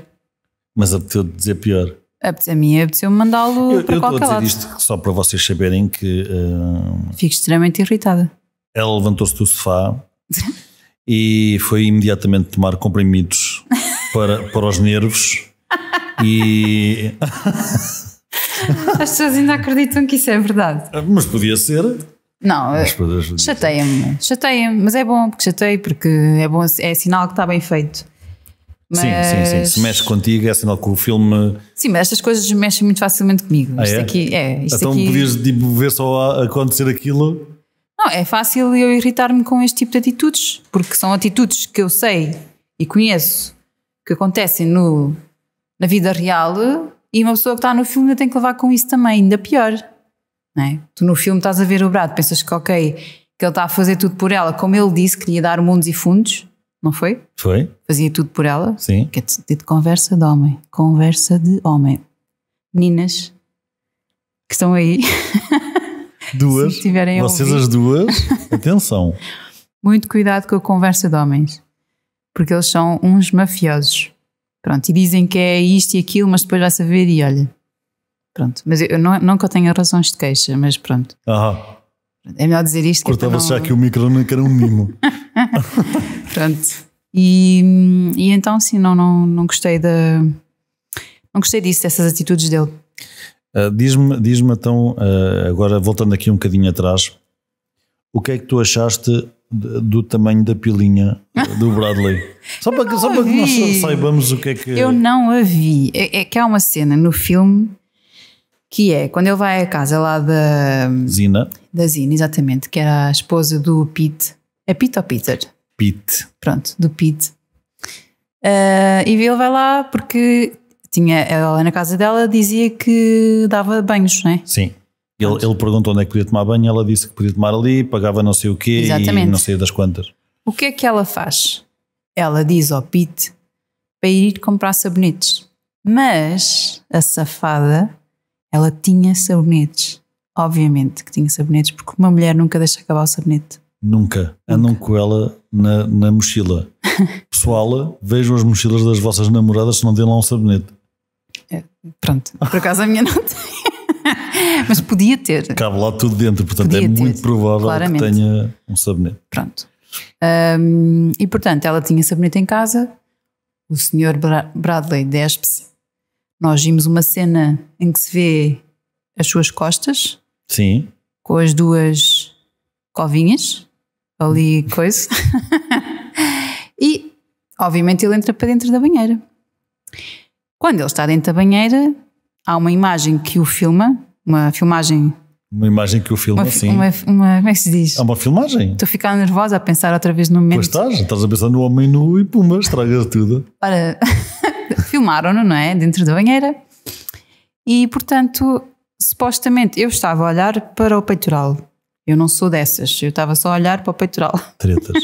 Mas apeteceu de dizer pior. Apeteceu a mim, apeteceu-me mandá-lo eu, para eu qualquer lado. Eu estou a dizer isto só para vocês saberem que... Uh, Fico extremamente irritada. Ela levantou-se do sofá e foi imediatamente tomar comprimidos para, para os nervos e... As pessoas ainda acreditam que isso é verdade. Mas podia ser. Não, eh, chateia-me, chateia-me, mas é bom porque chatei porque é bom, é sinal que está bem feito. Mas... Sim, sim, sim. Se mexe contigo, é sinal que o filme. Sim, mas estas coisas mexem muito facilmente comigo. Ah, isto é? aqui é. Isto então aqui... podias tipo, ver só acontecer aquilo. Não, é fácil eu irritar-me com este tipo de atitudes, porque são atitudes que eu sei e conheço que acontecem no, na vida real e uma pessoa que está no filme tem que levar com isso também, ainda pior. É? Tu no filme estás a ver o Brad, pensas que ok, que ele está a fazer tudo por ela, como ele disse que lhe ia dar mundos e fundos, não foi? Foi. Fazia tudo por ela. Sim. Que é de, de conversa de homem. Conversa de homem. Meninas que estão aí. Duas. Se vocês as duas, atenção. Muito cuidado com a conversa de homens, porque eles são uns mafiosos. Pronto, e dizem que é isto e aquilo, mas depois vai saber e olha, Pronto. Mas eu, não, não que eu tenha razões de queixa, mas pronto. Aham. É melhor dizer isto Cortava-se não... já que o micro que era um mimo. pronto. E, e então, sim, não, não, não gostei da. Não gostei disso, dessas atitudes dele. Uh, diz-me, diz então, uh, agora voltando aqui um bocadinho atrás, o que é que tu achaste do, do tamanho da pilinha ah, do Bradley? só para, só para que nós saibamos o que é que. Eu não a vi. É, é que há uma cena no filme que é quando ele vai à casa lá da Zina. Da Zina, exatamente, que era a esposa do Pete. É Pete ou Peter? Pete. Pronto, do Pete. Uh, e ele vai lá porque tinha ela na casa dela dizia que dava banhos, não é? Sim. Ele, ele, perguntou onde é que podia tomar banho, ela disse que podia tomar ali, pagava não sei o quê Exatamente. e não sei das quantas. O que é que ela faz? Ela diz ao Pete para ir comprar sabonetes. Mas a safada ela tinha sabonetes. Obviamente que tinha sabonetes, porque uma mulher nunca deixa acabar o sabonete. Nunca. Nunca. Andam com ela na, na mochila. Pessoal, vejam as mochilas das vossas namoradas se não têm lá um sabonete. É, pronto. Por acaso a minha não tem. Mas podia ter. Cabe lá tudo dentro, portanto é podia é ter. muito provável Claramente. que tenha um sabonete. Pronto. Um, e portanto, ela tinha sabonete em casa. O senhor Bradley despe-se nós vimos uma cena em que se vê as suas costas. Sim. Com as duas covinhas, ali coisa. e, obviamente, ele entra para dentro da banheira. Quando ele está dentro da banheira, há uma imagem que o filma, uma filmagem. Uma imagem que o filma, uma, sim. Uma, uma, como é que se diz? Há é uma filmagem. Estou a ficar nervosa a pensar outra vez no momento. Pois estás, estás a pensar no homem nu e pumba, estragas tudo. Para. filmaram-no, não é? Dentro da banheira. E, portanto, supostamente eu estava a olhar para o peitoral. Eu não sou dessas, eu estava só a olhar para o peitoral. Tretas.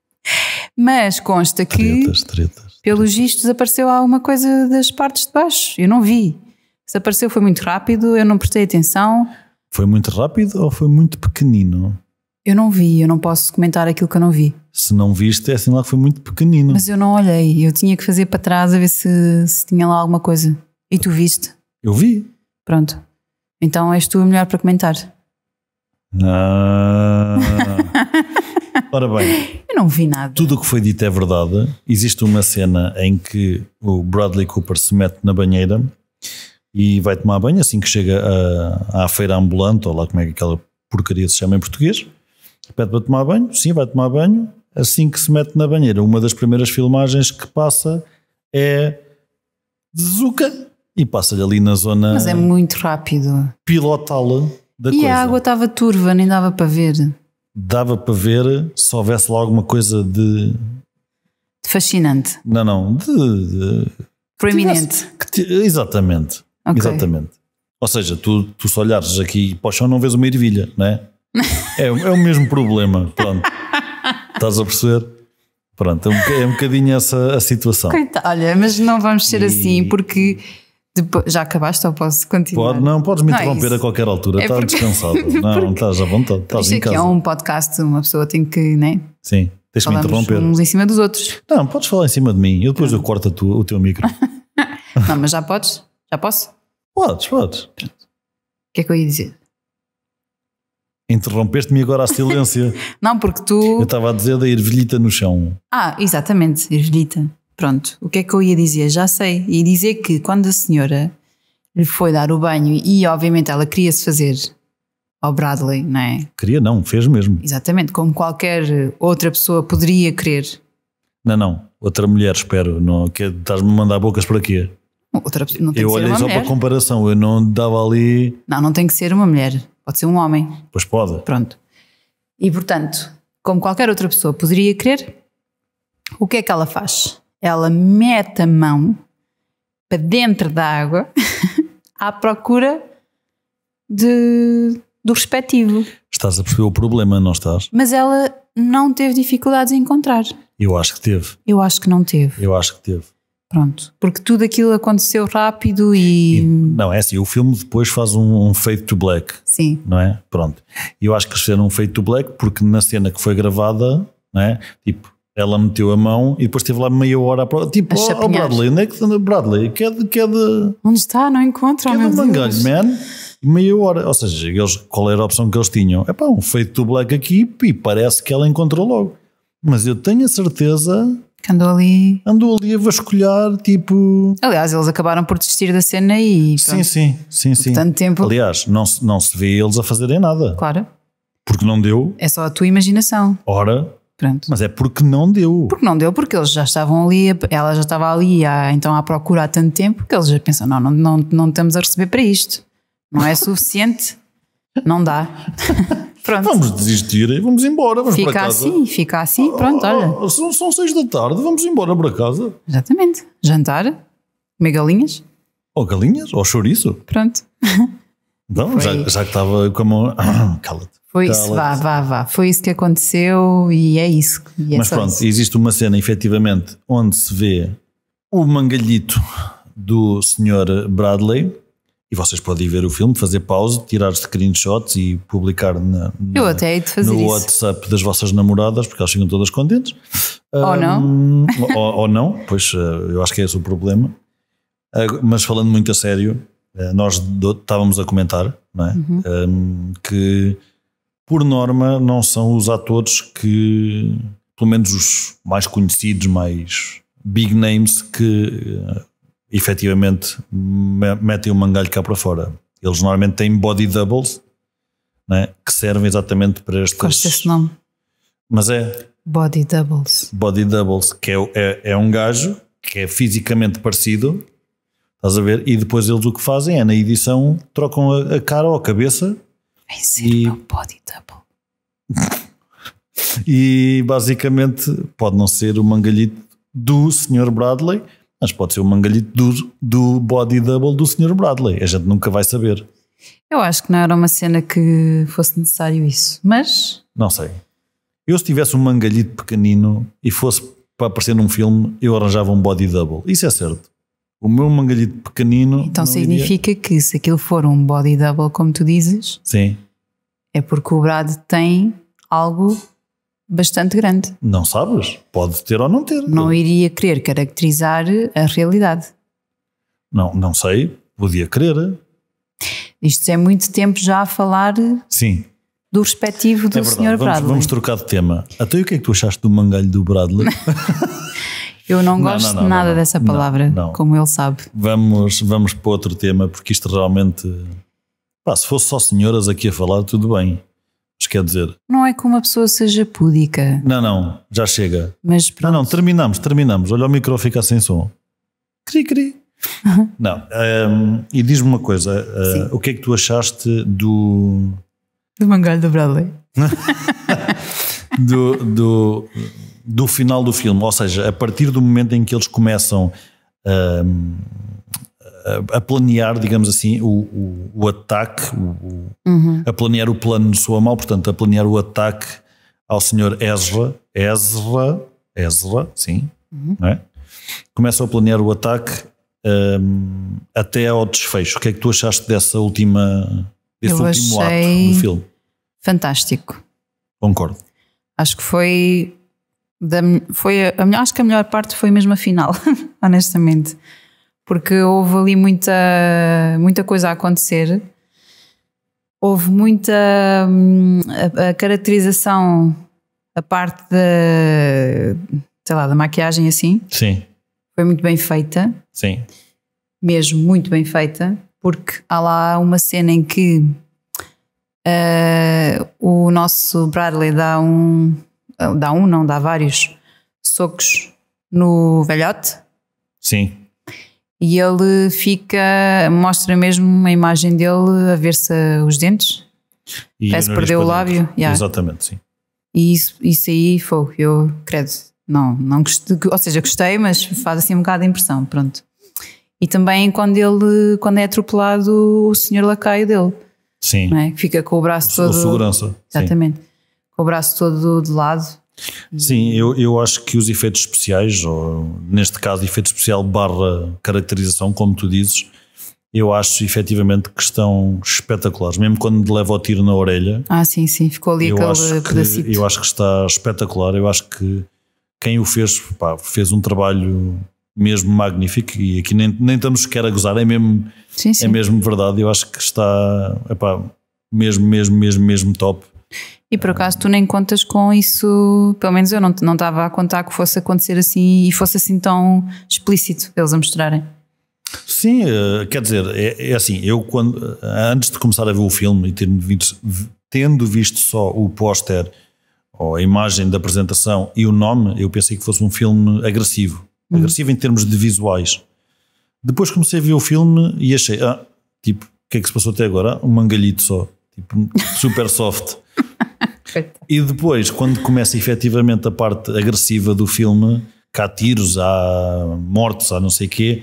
Mas consta que, tretas, tretas, pelos vistos, apareceu alguma coisa das partes de baixo. Eu não vi. Se apareceu foi muito rápido, eu não prestei atenção. Foi muito rápido ou foi muito pequenino? Eu não vi, eu não posso comentar aquilo que eu não vi. Se não viste, é sinal assim que foi muito pequenino. Mas eu não olhei, eu tinha que fazer para trás a ver se, se tinha lá alguma coisa. E tu viste? Eu vi. Pronto. Então és tu a melhor para comentar. Ah. Ora bem. Eu não vi nada. Tudo o que foi dito é verdade. Existe uma cena em que o Bradley Cooper se mete na banheira e vai tomar banho assim que chega à, à feira ambulante, ou lá como é que aquela porcaria se chama em português. Pede para tomar banho, sim, vai tomar banho. Assim que se mete na banheira, uma das primeiras filmagens que passa é de Zuka e passa-lhe ali na zona. Mas é muito rápido. Pilotá-la da e coisa. E a água estava turva, nem dava para ver. Dava para ver se houvesse lá alguma coisa de. de fascinante. Não, não, de. de Proeminente. exatamente. Okay. Exatamente. Ou seja, tu, tu se olhares aqui para o chão não vês uma ervilha, não é? É, é, é o mesmo problema, pronto. Estás a perceber? Pronto, é um, é um bocadinho essa a situação. olha, mas não vamos ser e... assim, porque depois, já acabaste ou posso continuar? Pode, não, podes me é interromper a qualquer altura, é estás porque... descansado. não, estás à vontade, estás em é casa. é um podcast, uma pessoa tem que, né? Sim, deixa me interromper. uns em cima dos outros. Não, podes falar em cima de mim, eu depois não. eu corto tua, o teu micro. não, mas já podes? Já posso? Podes, podes. O que é que eu ia dizer? Interrompeste-me agora a silêncio? não, porque tu. Eu estava a dizer da ervilhita no chão. Ah, exatamente, ervilhita. Pronto, o que é que eu ia dizer? Já sei. Ia dizer que quando a senhora lhe foi dar o banho e, obviamente, ela queria se fazer ao Bradley, não é? Queria, não, fez mesmo. Exatamente, como qualquer outra pessoa poderia querer. Não, não, outra mulher, espero. Não, que, estás-me a mandar bocas para quê? Outra, não tem eu olhei só mulher. para comparação, eu não dava ali. Não, não tem que ser uma mulher. Pode ser um homem. Pois pode. Pronto. E portanto, como qualquer outra pessoa poderia querer, o que é que ela faz? Ela mete a mão para dentro da água à procura de, do respectivo. Estás a perceber o problema, não estás? Mas ela não teve dificuldades em encontrar. Eu acho que teve. Eu acho que não teve. Eu acho que teve. Pronto, porque tudo aquilo aconteceu rápido e... e... não, é assim, o filme depois faz um, um fade to black. Sim. Não é? Pronto. E eu acho que eles fizeram um fade to black porque na cena que foi gravada, não é? Tipo, ela meteu a mão e depois esteve lá meia hora à prova. Tipo, ó oh, oh Bradley, é onde é que Bradley? Que é de, que é de, onde está? Não encontra, que é de mangalho, man. Meia hora. Ou seja, eles, qual era a opção que eles tinham? É pá, um feito do black aqui e parece que ela encontrou logo. Mas eu tenho a certeza que andou ali. Andou ali a vasculhar, tipo. Aliás, eles acabaram por desistir da cena e. Sim, sim, sim, sim. Tanto tempo. Aliás, não, se, não se vê eles a fazerem nada. Claro. Porque não deu. É só a tua imaginação. Ora. Pronto. Mas é porque não deu. Porque não deu, porque eles já estavam ali, ela já estava ali à, então à procura há tanto tempo que eles já pensam: não, não, não, não estamos a receber para isto. Não é suficiente. não dá. Pronto. Vamos desistir e vamos embora. Vamos fica para casa. assim, fica assim, pronto, ah, olha. Ah, são, são seis da tarde, vamos embora para casa. Exatamente. Jantar, comer galinhas. Ou galinhas, ou chouriço. Pronto. Não, já, já, que estava com a mão. Cala-te. Foi isso, vá, vá, vá. Foi isso que aconteceu e é isso. E é Mas pronto, isso. existe uma cena, efetivamente, onde se vê o mangalhito do Sr. Bradley e vocês podem ver o filme, fazer pausa, tirar screenshots e publicar na, na Eu até de fazer no isso. WhatsApp das vossas namoradas, porque elas ficam todas contentes. Ou um, não. Ou, ou, não, pois eh, eu acho que é esse o problema. Ah, mas falando muito a sério, eh, nós estávamos a comentar não é? Uhum. Um, que, por norma, não são os atores que, pelo menos os mais conhecidos, mais big names, que eh, efetivamente metem o mangalho cá para fora. Eles normalmente têm body doubles né, que servem exatamente para este. Gosto desse nome. Mas é. Body doubles. Body doubles, que é, é, é um gajo que é fisicamente parecido, estás a ver? E depois eles o que fazem é na edição trocam a, a cara ou a cabeça. Em ser e... É body double. e basicamente pode não ser o mangalhito do Sr. Bradley, mas pode ser o mangalhito do, do body double do Sr. Bradley. A gente nunca vai saber. Eu acho que não era uma cena que fosse necessário isso, mas. Não sei. Eu, se tivesse um mangalhito pequenino e fosse para aparecer num filme, eu arranjava um body double. Isso é certo. O meu mangalhito pequenino. Então significa iria... que se aquilo for um body double, como tu dizes. Sim. É porque o Brad tem algo bastante grande. Não sabes? Pode ter ou não ter. Não iria querer caracterizar a realidade. Não, não sei. Podia querer. Isto é muito tempo já a falar Sim. do respectivo do é Sr. Bradley. Vamos trocar de tema. Até o que é que tu achaste do mangalho do Bradley? Eu não gosto não, não, não, nada dessa palavra, como ele sabe. Vamos, vamos para outro tema, porque isto realmente. Pá, se fosse só senhoras aqui a falar, tudo bem. Mas quer dizer. Não é que uma pessoa seja púdica. Não, não, já chega. Mas pronto. Não, não, terminamos, terminamos. Olha, o micro fica sem som. Cri, cri. Não. Um, ehm, e diz-me uma coisa: uh, o que é que tu achaste do. Do Mangalho do Bradley. do, do, do final do filme, ou seja, a partir do momento em que eles começam. Um, ehm, a, planear, digamos assim, o, o, o ataque, o, uhum. a planear o plano no seu mal, portanto, a planear o ataque ao senhor Ezra, Ezra, Ezra, sim, uhum. não é? Começa a planear o ataque um, até ao desfecho. O que é que tu achaste dessa última, desse Eu último ato do filme? Fantástico. Concordo. Acho que foi da, foi a, melhor, acho que a melhor parte foi mesmo a final, honestamente porque houve ali muita, muita coisa a acontecer. Houve muita hum, a, a caracterização, a parte da, sei lá, da maquiagem assim. Sim. Foi muito bem feita. Sim. Mesmo muito bem feita, porque há lá uma cena em que uh, o nosso Bradley dá um, dá um, não, dá vários socos no velhote. Sim e ele fica, mostra mesmo uma imagem dele a ver-se os dentes. E Parece perder o lábio. Yeah. Exatamente, sim. E isso, isso aí foi, eu credo. Não, não gostei, ou seja, gostei, mas faz assim um bocado de impressão, pronto. E também quando ele, quando é atropelado, o senhor lacaio dele. Sim. É? Fica com o braço o, todo. O segurança. Exatamente. Sim. Com o braço todo de lado. Sim, hum. eu, eu acho que os efeitos especiais, ou neste caso efeito especial barra caracterização, como tu dizes, eu acho efetivamente que estão espetaculares. Mesmo quando leva o tiro na orelha. Ah, sim, sim, ficou ali eu aquele pedacito. eu acho que está espetacular. Eu acho que quem o fez, pá, fez um trabalho mesmo magnífico e aqui nem, nem estamos sequer a gozar, é mesmo, sim, é sim. É mesmo verdade. Eu acho que está, epá, mesmo, mesmo, mesmo, mesmo top. E por acaso tu nem contas com isso, pelo menos eu não não estava a contar que fosse acontecer assim e fosse assim tão explícito eles a mostrarem. Sim, eh, quer dizer, é, é assim, eu quando eh, antes de começar a ver o filme e tendo visto, tendo visto só o póster ou a imagem da apresentação e o nome, eu pensei que fosse um filme agressivo, hum. agressivo em termos de visuais. Depois comecei a ver o filme e achei, ah, tipo, o que é que se passou até agora? Um mangalhito só, tipo, super soft perfeita. E depois, quando começa efetivamente a parte agressiva do filme, que há tiros, há mortes, há não sei o quê,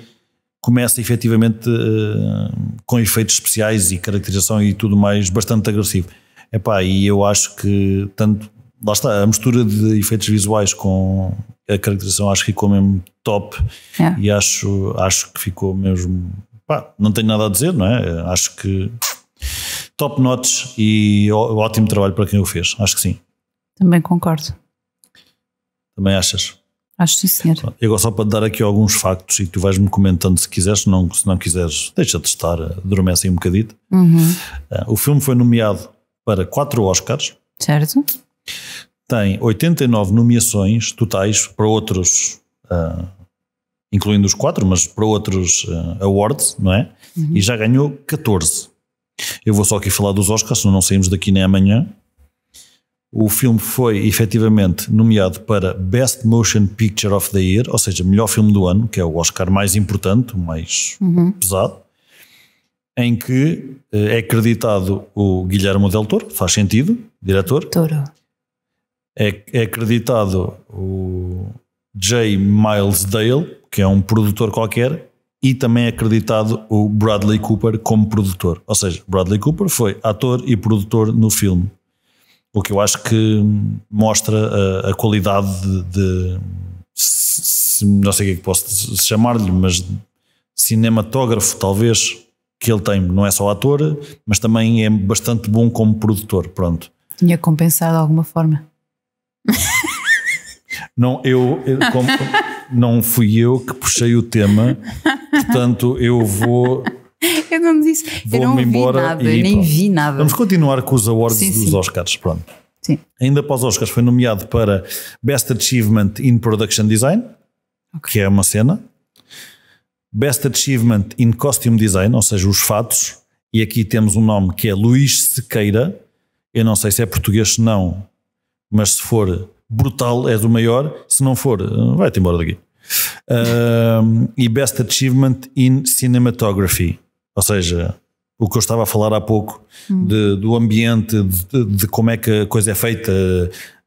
começa efetivamente eh, com efeitos especiais e caracterização e tudo mais bastante agressivo. Epá, e eu acho que tanto lá está, a mistura de efeitos visuais com a caracterização acho que ficou mesmo top é. e acho, acho que ficou mesmo pá, não tenho nada a dizer, não é? Acho que top notch e ótimo trabalho para quem o fez, acho que sim. Também concordo. Também achas? Acho sim, senhor. Eu agora só para dar aqui alguns factos e tu vais-me comentando se quiseres, não, se não quiseres, deixa-te estar, adormece assim um bocadito. Uhum. Ah, o filme foi nomeado para quatro Oscars. Certo. Tem 89 nomeações totais para outros, uh, incluindo os quatro, mas para outros uh, awards, não é? Uhum. E já ganhou 14. Eu vou só aqui falar dos Oscars, senão não saímos daqui nem amanhã. O filme foi efetivamente nomeado para Best Motion Picture of the Year, ou seja, melhor filme do ano, que é o Oscar mais importante, o mais uhum. pesado, em que eh, é acreditado o Guilherme Del Toro, faz sentido, diretor. Toro. É, é acreditado o J. Miles Dale, que é um produtor qualquer, e também é acreditado o Bradley Cooper como produtor. Ou seja, Bradley Cooper foi ator e produtor no filme. O que eu acho que mostra a, a qualidade de. de não sei o é que posso chamar-lhe, mas cinematógrafo, talvez, que ele tem. Não é só ator, mas também é bastante bom como produtor. Pronto. Tinha compensado de alguma forma. Não, eu, eu como, não fui eu que puxei o tema, Portanto, eu vou. eu não disse. Vou eu não vi nada, e, nem pronto. vi nada. Vamos continuar com os awards sim, dos sim. Oscars, pronto. Sim. Ainda para os Oscars foi nomeado para Best Achievement in Production Design, okay. que é uma cena. Best Achievement in Costume Design, ou seja, os fatos. E aqui temos um nome que é Luís Sequeira. Eu não sei se é português, não. Mas se for brutal, é do maior. Se não for, vai-te embora daqui um, e Best Achievement in Cinematography. Ou seja, o que eu estava a falar há pouco hum. de, do ambiente, de, de, como é que a coisa é feita,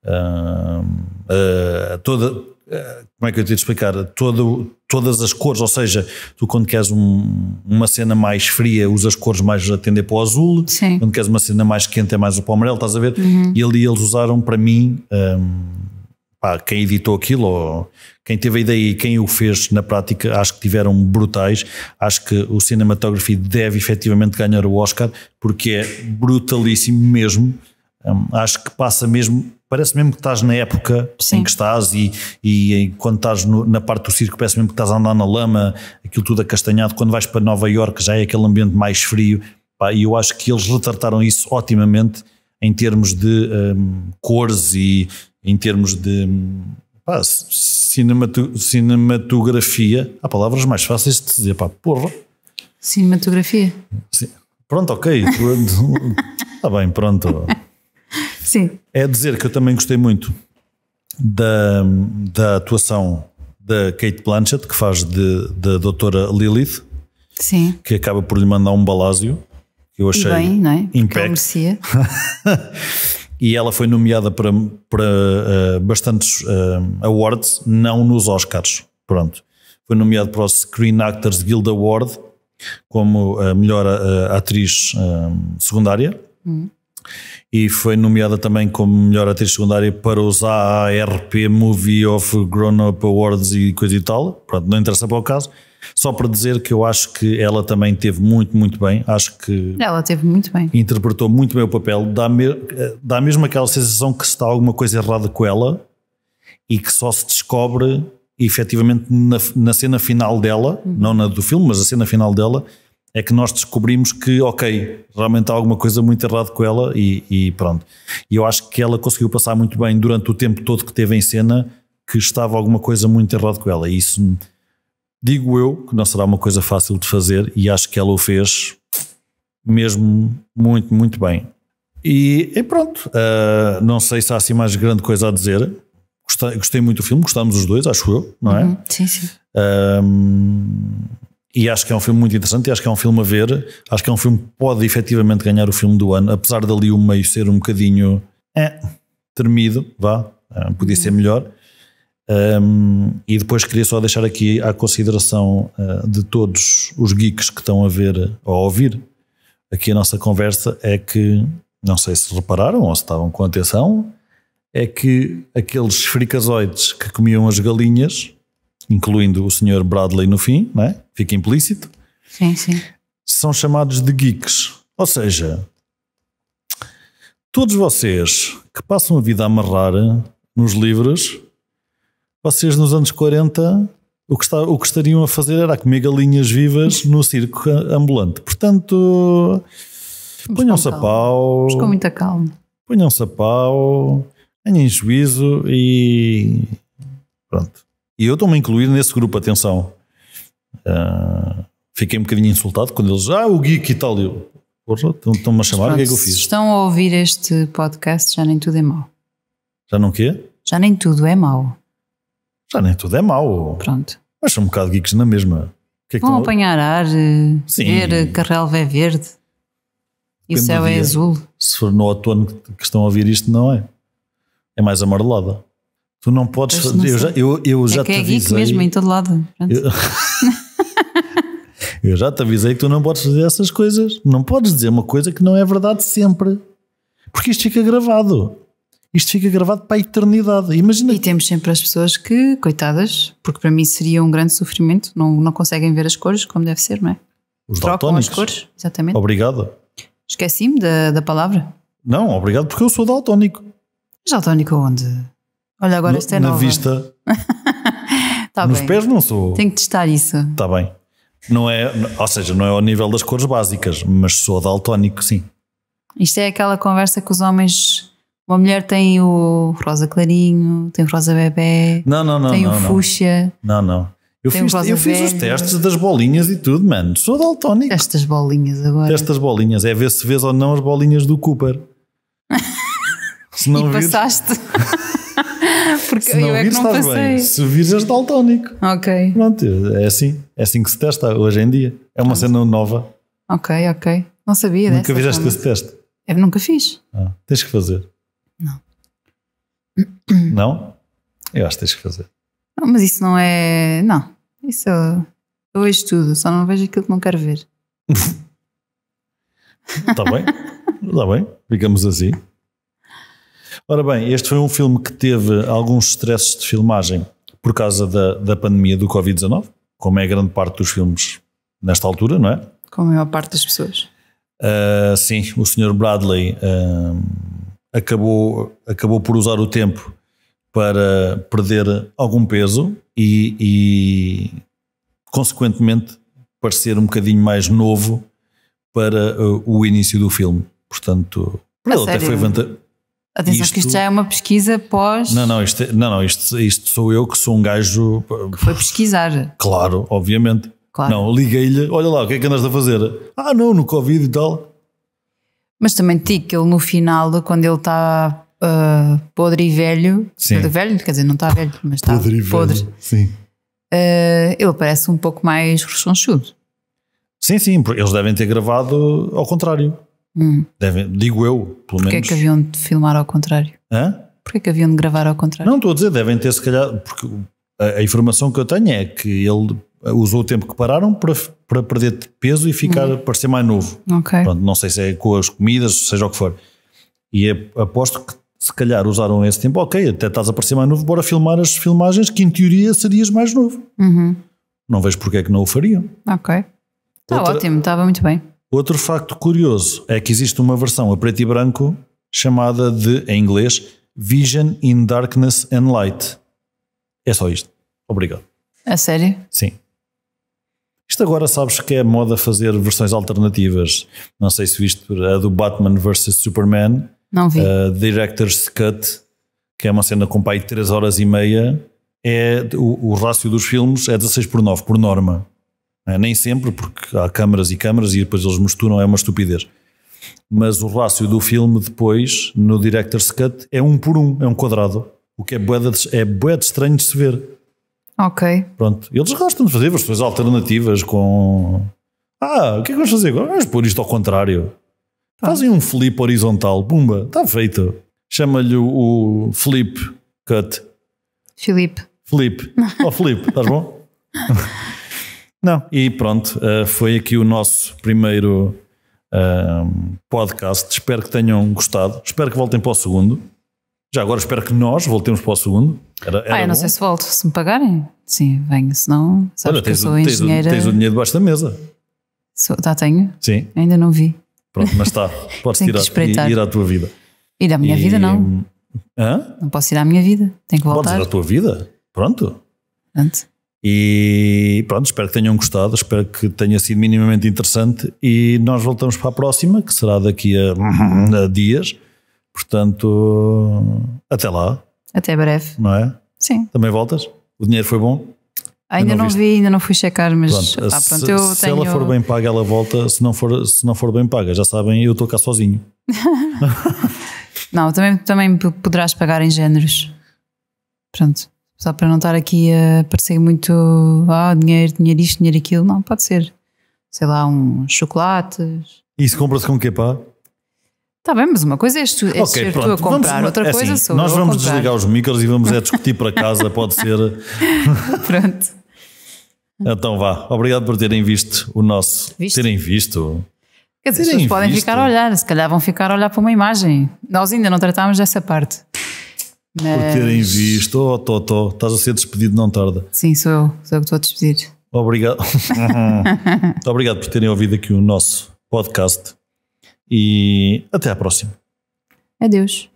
uh, uh, toda, como é que eu te explicar? Todo, todas as cores, ou seja, tu quando queres um, uma cena mais fria usas cores mais a tender para o azul, Sim. quando queres uma cena mais quente é mais para o amarelo, estás a ver? Uhum. E ali eles usaram para mim. Um, pá, quem editou aquilo, ou quem teve a ideia e quem o fez na prática, acho que tiveram brutais. Acho que o Cinematography deve efetivamente ganhar o Oscar, porque é brutalíssimo mesmo. Um, acho que passa mesmo parece mesmo que estás na época Sim. em que estás e, e quando estás no, na parte do circo parece mesmo que estás a andar na lama, aquilo tudo acastanhado, quando vais para Nova Iorque já é aquele ambiente mais frio Pá, e eu acho que eles retrataram isso otimamente em termos de um, cores e em termos de hum, pá, cinemato, cinematografia, há palavras mais fáceis de dizer, pá, porra. Cinematografia? Sim. Pronto, ok. Está bem, pronto. Sim. É dizer que eu também gostei muito da, da atuação da Kate Blanchett, que faz de, da doutora Lilith, Sim. que acaba por lhe mandar um balásio eu achei e bem, não é? e ela foi nomeada para, para uh, bastantes uh, awards, não nos Oscars. Pronto. Foi nomeada para o Screen Actors Guild Award como a melhor uh, atriz secundária. Hum. E foi nomeada também como melhor atriz secundária para os AARP Movie of Grown Up Awards e coisa e tal. Pronto, não interessa para o caso. Só para dizer que eu acho que ela também teve muito, muito bem. Acho que. Ela teve muito bem. Interpretou muito bem o papel. Dá, me, dá mesmo aquela sensação que está alguma coisa errada com ela e que só se descobre efetivamente na, na cena final dela, uhum. não na do filme, mas a cena final dela, é que nós descobrimos que, ok, realmente há alguma coisa muito errada com ela e, e, pronto. E eu acho que ela conseguiu passar muito bem durante o tempo todo que teve em cena que estava alguma coisa muito errada com ela. E isso Digo eu que não será uma coisa fácil de fazer e acho que ela o fez mesmo muito, muito bem. E, e pronto, uh, não sei se há assim mais grande coisa a dizer. Gostei, gostei muito do filme, gostámos os dois, acho eu, não é? Uhum, sim, sim. e acho que é um filme muito interessante, e acho que é um filme a ver, acho que é um filme que pode efetivamente ganhar o filme do ano, apesar dali o meio ser um bocadinho é, tremido, vá, eh, podia uhum. ser melhor, um, e depois queria só deixar aqui à consideração uh, de todos os geeks que estão a ver ou a ouvir aqui a nossa conversa é que, não sei se repararam ou se estavam com atenção, é que aqueles fricazoides que comiam as galinhas, incluindo o Sr. Bradley no fim, não é? fica implícito, sim, sim. são chamados de geeks. Ou seja, todos vocês que passam a vida a amarrar nos livros vocês nos anos 40 o que, está, o que estariam a fazer era comer galinhas vivas uhum. no circo ambulante. Portanto, ponham-se a pau. com muita calma. Ponham-se a pau, tenham juízo e pronto. E eu estou-me incluído nesse grupo, atenção. Uh, fiquei um bocadinho insultado quando eles, ah, o geek e tal. porra, estão-me a chamar, o que é que eu fiz? estão a ouvir este podcast, já nem tudo é mau. Já não quê? Já nem tudo é mau. Já nem tudo é mau. Pronto. Mas são um bocado geeks na mesma. Que é que Vão apanhar ar, eh, Sim. ver eh, que a relva é verde e o céu é azul. Se for no outono que estão a ouvir isto, não é. É mais amarelada. Tu não podes eu fazer. Não eu já, eu, eu é já é que te é avisei. geek mesmo em todo lado. Eu... eu já te avisei que tu não podes fazer essas coisas. Não podes dizer uma coisa que não é verdade sempre. Porque isto fica gravado isto fica gravado para a eternidade. Imagina e temos sempre as pessoas que, coitadas, porque para mim seria um grande sofrimento, não, não conseguem ver as cores como deve ser, não é? Os Trocam as cores, exatamente. Obrigado. Esqueci-me da, da palavra. Não, obrigado, porque eu sou daltónico. Daltónico onde? Olha, agora no, é na Na vista. tá Nos bem. pés não sou. Tenho que testar isso. Está bem. Não é, ou seja, não é ao nível das cores básicas, mas sou daltónico, sim. Isto é aquela conversa que os homens uma mulher tem o rosa clarinho, tem o rosa bebê, não, não, não, tem não, o fuxa. Não, não. Eu, fiz, eu fiz, os testes das bolinhas e tudo, mano. Sou daltónico. Testas bolinhas agora. Testas bolinhas. É ver se vês ou não as bolinhas do Cooper. se não e vires... passaste. Porque se não eu vires, é que não passei. bem. Se vires, és daltónico. Ok. Pronto, é assim. É assim que se testa hoje em dia. É uma cena nova. Ok, ok. Não sabia Nunca Nunca fizeste esse teste? Eu nunca fiz. Ah, tens que fazer. Não? Eu acho que tens que fazer. Não, mas isso não é. Não. Isso eu, eu vejo tudo, só não vejo aquilo que não quero ver. Está bem? Está bem? Ficamos assim. Ora bem, este foi um filme que teve alguns estresses de filmagem por causa da, da pandemia do Covid-19, como é a grande parte dos filmes nesta altura, não é? Como é a maior parte das pessoas. Uh, sim, o Sr. Bradley uh, acabou, acabou por usar o tempo para perder algum peso e, e consequentemente parecer um bocadinho mais novo para uh, o início do filme. Portanto, para ele até foi vantajoso. Atenção isto, que isto já é uma pesquisa pós. Não, não, isto, é- não, não isto, isto sou eu que sou um gajo. Que foi pesquisar. Claro, obviamente. Claro. Não, liguei-lhe, olha lá, o que é que andas a fazer? Ah, não, no Covid e tal. Mas também tico que ele no final, quando ele está uh, podre e velho, podre velho, quer dizer, não está velho, mas está podre. podre. Sim. Uh, ele parece um pouco mais rechonchudo. Sim, sim, eles devem ter gravado ao contrário. Hum. Devem, digo eu, pelo Porquê é menos. Porquê é que haviam de filmar ao contrário? Hã? Porquê é que haviam de gravar ao contrário? Não, estou a dizer, devem ter se calhar, porque a, a informação que eu tenho é que ele eh, usou o tempo que pararam para, para perder peso e ficar, hum. parecer mais novo. Okay. Pronto, não sei se é com as comidas, seja o que for. E aposto que se calhar usaram esse tempo, ok, até estás a parecer mais novo, bora filmar as filmagens que em teoria serias mais novo. Uhum. Não vejo porque é que não o fariam. Ok. Está ótimo, estava muito bem. Outro facto curioso é que existe uma versão a preto e branco chamada de, em inglês, Vision in Darkness and Light. É só isto. Obrigado. A sério? Sim. Isto agora sabes que é moda fazer versões alternativas. Não sei se viste a do Batman vs Superman. Não vi. A Director's Cut, que é uma cena com pai de 3 horas e meia. É, o, o rácio dos filmes é 16 por 9, por norma. É, nem sempre, porque há câmaras e câmaras e depois eles misturam, é uma estupidez. Mas o rácio do filme depois, no Director's Cut, é um por um, é um quadrado. O que é bué de, é bué de estranho de se ver. Ok. Pronto. Eles gostam de fazer versões alternativas com. Ah, o que é que vamos fazer agora? Vamos pôr isto ao contrário. Tá. Fazem um flip horizontal, bumba, está feito. Chama-lhe o, flip cut. Filipe. Filipe. Ó oh, Flip, estás bom? Não, e pronto, eh, foi aqui o nosso primeiro eh, podcast. Espero que tenham gostado. Espero que voltem para o segundo. Já agora espero que nós voltemos para o segundo. Era, ah, era ah, eu não bom. sei se volto. Se me pagarem, sim, venho. Se não, Olha, tens, que eu sou tens, engenheira... tens o dinheiro debaixo da mesa. Sou, tá, tenho? Sim. Ainda não vi. Pronto, mas está. Podes tirar ir à tua vida. Ir à minha e... vida, não. Hã? Não posso ir à minha vida. Tenho que voltar. Podes ir à tua vida. Pronto. Pronto. E pronto, espero que tenham gostado, espero que tenha sido minimamente interessante. E nós voltamos para a próxima, que será daqui a, a dias. Portanto, até lá. Até breve. Não é? Sim. Também voltas? O dinheiro foi bom? Ainda não, não vi, ainda não fui checar, mas pronto, pronto, se, eu se tenho... ela for bem paga, ela volta. Se não for, se não for bem paga, já sabem, eu estou cá sozinho. não, também, também poderás pagar em géneros. Pronto. Só para não estar aqui a parecer muito ah, dinheiro, dinheiro isto, dinheiro aquilo. Não, pode ser. Sei lá, uns chocolates. E isso compra-se com o quê, pá? Está bem, mas uma coisa é, tu, é okay, tu a comprar, vamos, outra é coisa assim, sou Nós vamos desligar os micros e vamos é discutir para casa, pode ser. pronto. Então vá, obrigado por terem visto o nosso. Visto? Terem visto. Quer dizer, terem visto. podem ficar a olhar, se calhar vão ficar a olhar para uma imagem. Nós ainda não tratámos dessa parte. Mas... Por terem visto, oh Toto, estás a ser despedido, não tarda. Sim, sou eu, sou eu que estou a despedir. Obrigado. obrigado por terem ouvido aqui o nosso podcast e até à próxima. Adeus.